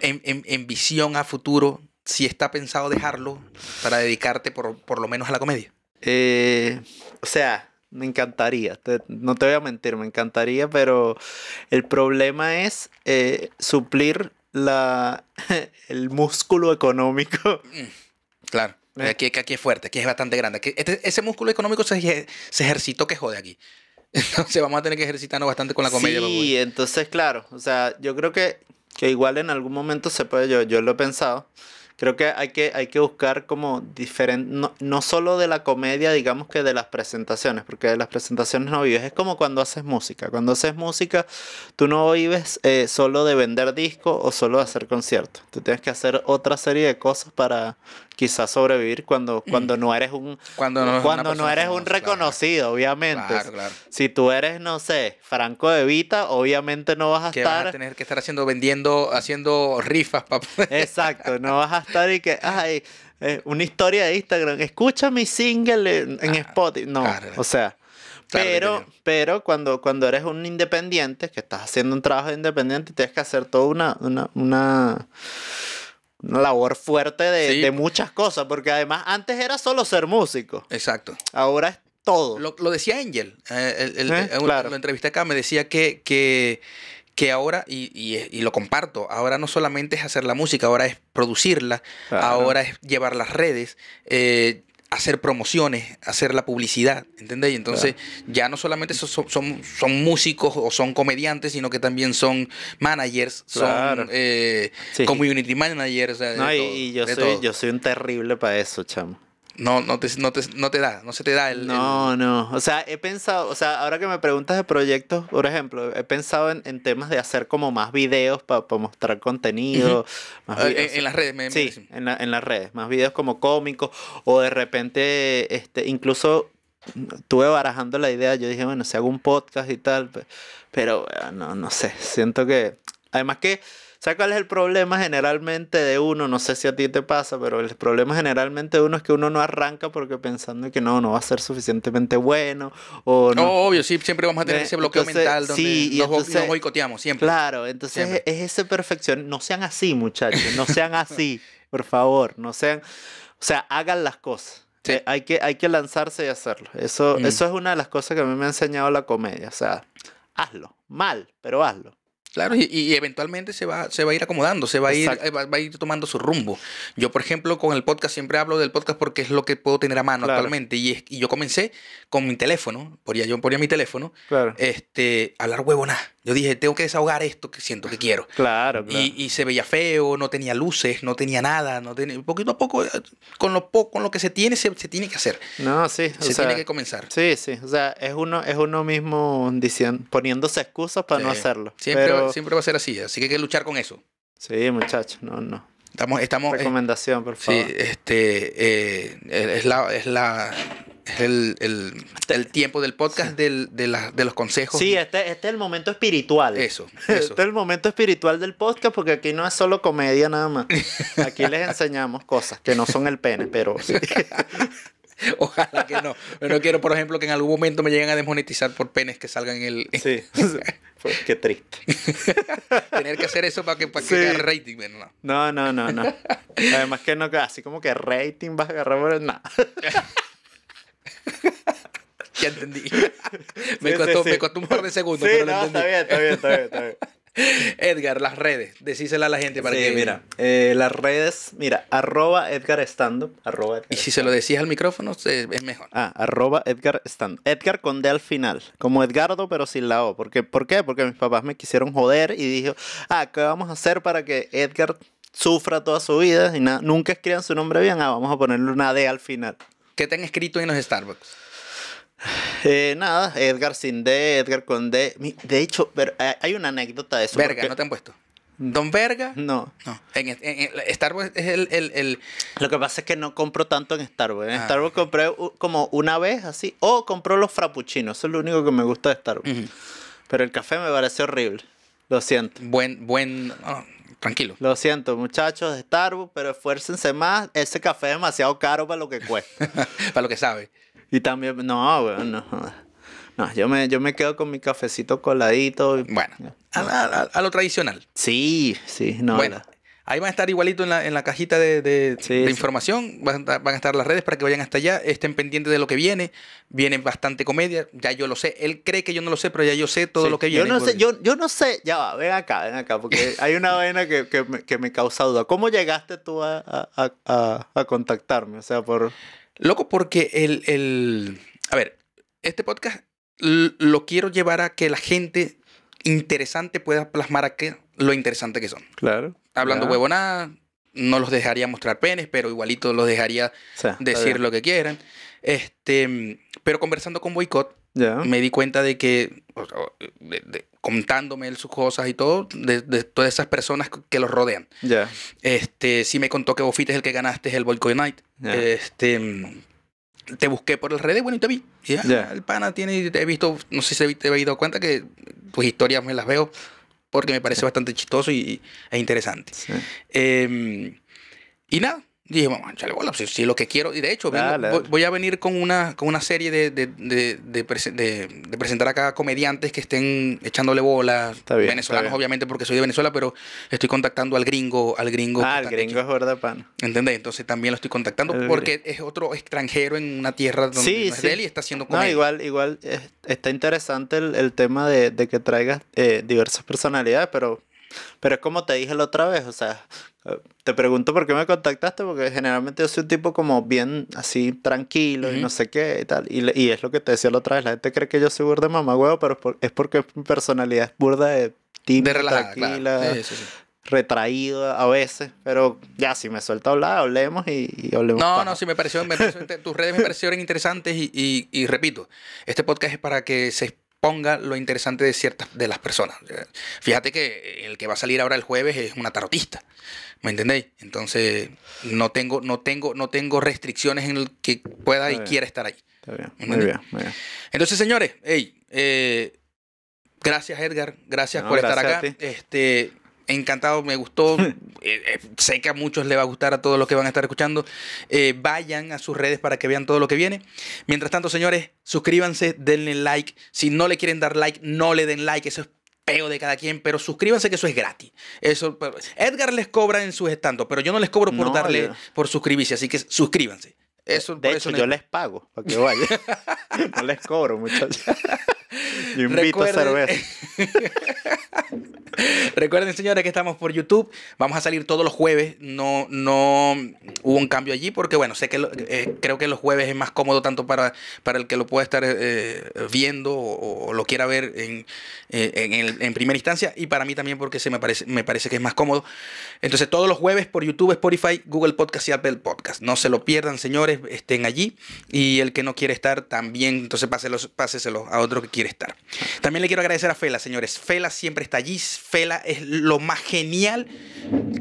en, visión a futuro, si está pensado dejarlo para dedicarte por, por lo menos a la comedia. Eh, o sea, me encantaría, no te voy a mentir, me encantaría, pero el problema es eh, suplir la, el músculo económico. Mm, claro. Eh, eh. Aquí, es fuerte, aquí es bastante grande. Este, ese músculo económico se, se ejercitó que jode aquí. Entonces vamos a tener que ejercitarnos bastante con la comedia. Sí, entonces claro, o sea, yo creo que, que igual en algún momento se puede, yo, yo lo he pensado, Creo que hay que, hay que buscar como diferente, no, solo de la comedia, digamos que de las presentaciones, porque de las presentaciones no vives. Es como cuando haces música. Cuando haces música, tú no vives eh, solo de vender disco o solo de hacer conciertos. Tú tienes que hacer otra serie de cosas para quizás sobrevivir cuando, cuando no eres un cuando no, eres un reconocido, obviamente. Claro, claro. Si tú eres, no sé, Franco de Vita, obviamente no vas a estar. Vas a tener que estar haciendo, vendiendo, haciendo rifas papá. Exacto, no vas a estar y que, ay, eh, una historia de Instagram, escucha mi single en, ah, Spotify. No, o sea. pero, pero cuando, cuando eres un independiente, que estás haciendo un trabajo de independiente, tienes que hacer toda una, una, una labor fuerte de, muchas cosas, porque además antes era solo ser músico. Exacto. Ahora es todo. Lo, decía Angel, eh, eh, en el, entrevista acá, me decía que, que que ahora, y, y, lo comparto, ahora no solamente es hacer la música, ahora es producirla, ahora es llevar las redes, eh, hacer promociones, hacer la publicidad, Y Entonces ya no solamente son, son, músicos o son comediantes, sino que también son managers, son eh, community managers. y, yo, soy, yo soy un terrible para eso, chamo no, no, te, da, no se te da el... No, no, o sea, he pensado, o sea, ahora que me preguntas de proyectos, por ejemplo, he pensado en, temas de hacer como más videos para mostrar contenido. Ah, en, las redes, me Sí, en, las redes, más videos como cómicos o de repente, este, incluso estuve barajando la idea, yo dije, bueno, si hago un podcast y tal, pero, pero no, no sé, siento que... Además que ¿Sabes cuál es el problema generalmente de uno? No sé si a ti te pasa, pero el problema generalmente de uno es que uno no arranca porque pensando que no, no va a ser suficientemente bueno o no. obvio, sí, siempre vamos a tener eh, ese bloqueo mental donde nos, boicoteamos siempre. Claro, entonces Es, ese perfección. No sean así, muchachos, no sean así, por favor, no sean, o sea, hagan las cosas. Eh, hay, que, hay que lanzarse y hacerlo. Eso, mm. eso es una de las cosas que a mí me ha enseñado la comedia. O sea, hazlo. Mal, pero hazlo. Claro, y, eventualmente se va, se va a ir acomodando, se va a ir, eh, va, a ir tomando su rumbo. Yo, por ejemplo, con el podcast siempre hablo del podcast porque es lo que puedo tener a mano actualmente. Y, y, yo comencé con mi teléfono, ponía, yo ponía mi teléfono, claro. este, hablar huevonada. Yo dije, tengo que desahogar esto que siento que quiero. Claro, claro. Y, se veía feo, no tenía luces, no tenía nada, no tenía, poquito a poco, con lo poco, con lo que se tiene, se, tiene que hacer. No, sí. Se tiene que comenzar. Sí, sí. O sea, es uno, es uno mismo poniéndose excusas para no hacerlo. Siempre, siempre va a ser así, así que hay que luchar con eso. Sí, muchachos, no, no. Estamos, estamos. Eh, Recomendación, por Sí, este, eh, es la, es la el, el, tiempo del podcast de, los consejos. Sí, este, este, es el momento espiritual. Eso, Este es el momento espiritual del podcast porque aquí no es solo comedia nada más. Aquí les enseñamos cosas que no son el pene, pero Ojalá que no. no quiero, por ejemplo, que en algún momento me lleguen a desmonetizar por penes que salgan en el. Sí. Pues, qué triste. Tener que hacer eso para que, para rating. No. no, no, no, no. Además que no, así como que rating vas a agarrar por el nada. ya entendí. Me, costó, un par de segundos. pero entendí. está bien, está bien, está bien. Edgar, las redes, decísela a la gente para que. mira, eh, las redes, mira, arroba Edgar y si se lo decís al micrófono, es mejor. Ah, arroba Edgar Edgar con D al final, como Edgardo, pero sin la O. Porque, ¿Por qué? Porque mis papás me quisieron joder y dijo, ah, ¿qué vamos a hacer para que Edgar sufra toda su vida y nada, nunca escriban su nombre bien? Ah, vamos a ponerle una D al final. ¿Qué te han escrito en los Starbucks? Eh, nada, Edgar sin D, Edgar con D. De hecho, eh, hay una anécdota de eso. Verga, no te han puesto. ¿Don Verga? No. no. Starbucks es el, Lo que pasa es que no compro tanto en Starbucks. ¿eh? En ah, Starbucks compré como una vez así. O compró los frappuccinos. Eso es lo único que me gusta de Starbucks. Pero el café me parece horrible. Lo siento. Buen, buen. Oh, Tranquilo. Lo siento, muchachos de Starbucks, pero esfuércense más. Ese café es demasiado caro para lo que cuesta. para lo que sabe. Y también, no, no. No, yo me, yo me quedo con mi cafecito coladito. Bueno, a, lo tradicional. Sí, sí, no. Bueno, Ahí van a estar igualito en la, cajita de, información, van a, estar las redes para que vayan hasta allá, estén pendientes de lo que viene, viene bastante comedia, ya yo lo sé, él cree que yo no lo sé, pero ya yo sé todo lo que viene. Yo no, sé, yo, yo no sé, ya va, ven acá, ven acá, porque hay una vaina que, me, causa duda. ¿Cómo llegaste tú a, contactarme? O sea, por... Loco, porque el, A ver, este podcast lo quiero llevar a que la gente interesante pueda plasmar lo interesante que son. Claro hablando nada no los dejaría mostrar penes, pero igualito los dejaría decir lo que quieran. Este, pero conversando con Boycott, me di cuenta de que, contándome él sus cosas y todo, de, todas esas personas que los rodean. Este, sí me contó que Bofit es el que ganaste el Boycott Night. Este, te busqué por las redes, bueno, y te vi. El pana tiene, te he visto, no sé si te he dado cuenta que tus historias me las veo porque me parece bastante chistoso y, e interesante. Em, y nada, dije, a echarle bola, pues, si, lo que quiero, y de hecho, Voy, a venir con una, con una serie de, presentar acá comediantes que estén echándole bolas, venezolanos obviamente porque soy de Venezuela, pero estoy contactando al gringo, al gringo. Ah, el gringo es verdad pan. ¿Entendés? Entonces también lo estoy contactando porque es otro extranjero en una tierra donde no es él y está haciendo comedia. No, igual, igual está interesante el, tema de, que traigas eh, diversas personalidades, pero pero es como te dije la otra vez, o sea, te pregunto por qué me contactaste, porque generalmente yo soy un tipo como bien así tranquilo y no sé qué y tal. Y, es lo que te decía la otra vez, la gente cree que yo soy burda de mamá huevo, pero es, porque mi personalidad es burda de tímida, tranquila, retraída a veces. Pero ya, si me suelta hablar, hablemos y, hablemos. No, no, si me pareció, tus redes me parecieron interesantes y, y, repito, este podcast es para que se ponga lo interesante de ciertas de las personas. Fíjate que el que va a salir ahora el jueves es una tarotista. ¿Me entendéis? Entonces, no tengo, no tengo, no tengo restricciones en el que pueda y quiera estar ahí. Muy bien, Entonces, señores, hey, eh, gracias Edgar, gracias por estar acá. Este, encantado, me gustó. Eh, eh, sé que a muchos les va a gustar a todos los que van a estar escuchando. Eh, vayan a sus redes para que vean todo lo que viene. Mientras tanto, señores, suscríbanse, denle like. Si no le quieren dar like, no le den like. Eso es peo de cada quien, pero suscríbanse que eso es gratis. Eso, Edgar les cobra en sus estandos, pero yo no les cobro por darle, por suscribirse, así que suscríbanse. Eso, de yo les pago para no les cobro, muchachos. Yo invito Recuerden... a cerveza. Recuerden, señores, que estamos por YouTube. Vamos a salir todos los jueves. No, no hubo un cambio allí porque, bueno, sé que eh, creo que los jueves es más cómodo tanto para, para el que lo pueda estar eh, viendo o, lo quiera ver en, eh, en, primera instancia y para mí también porque se me parece, me parece que es más cómodo. Entonces, todos los jueves por YouTube, Spotify, Google Podcast y Apple Podcast. No se lo pierdan, señores estén allí y el que no quiere estar también, entonces páselos, páseselo a otro que quiere estar. También le quiero agradecer a Fela, señores. Fela siempre está allí. Fela es lo más genial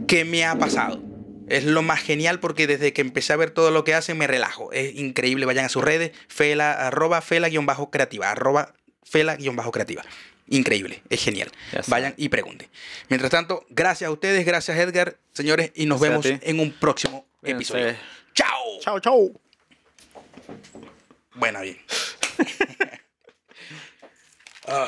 que me ha pasado. Es lo más genial porque desde que empecé a ver todo lo que hace me relajo. Es increíble. Vayan a sus redes, fela, arroba, fela-creativa, arroba, fela-creativa. Increíble, es genial. Vayan y pregunten. Mientras tanto, gracias a ustedes, gracias Edgar, señores, y nos vemos en un próximo episodio. Chao. Chao, chao. Buena, bien. Ah.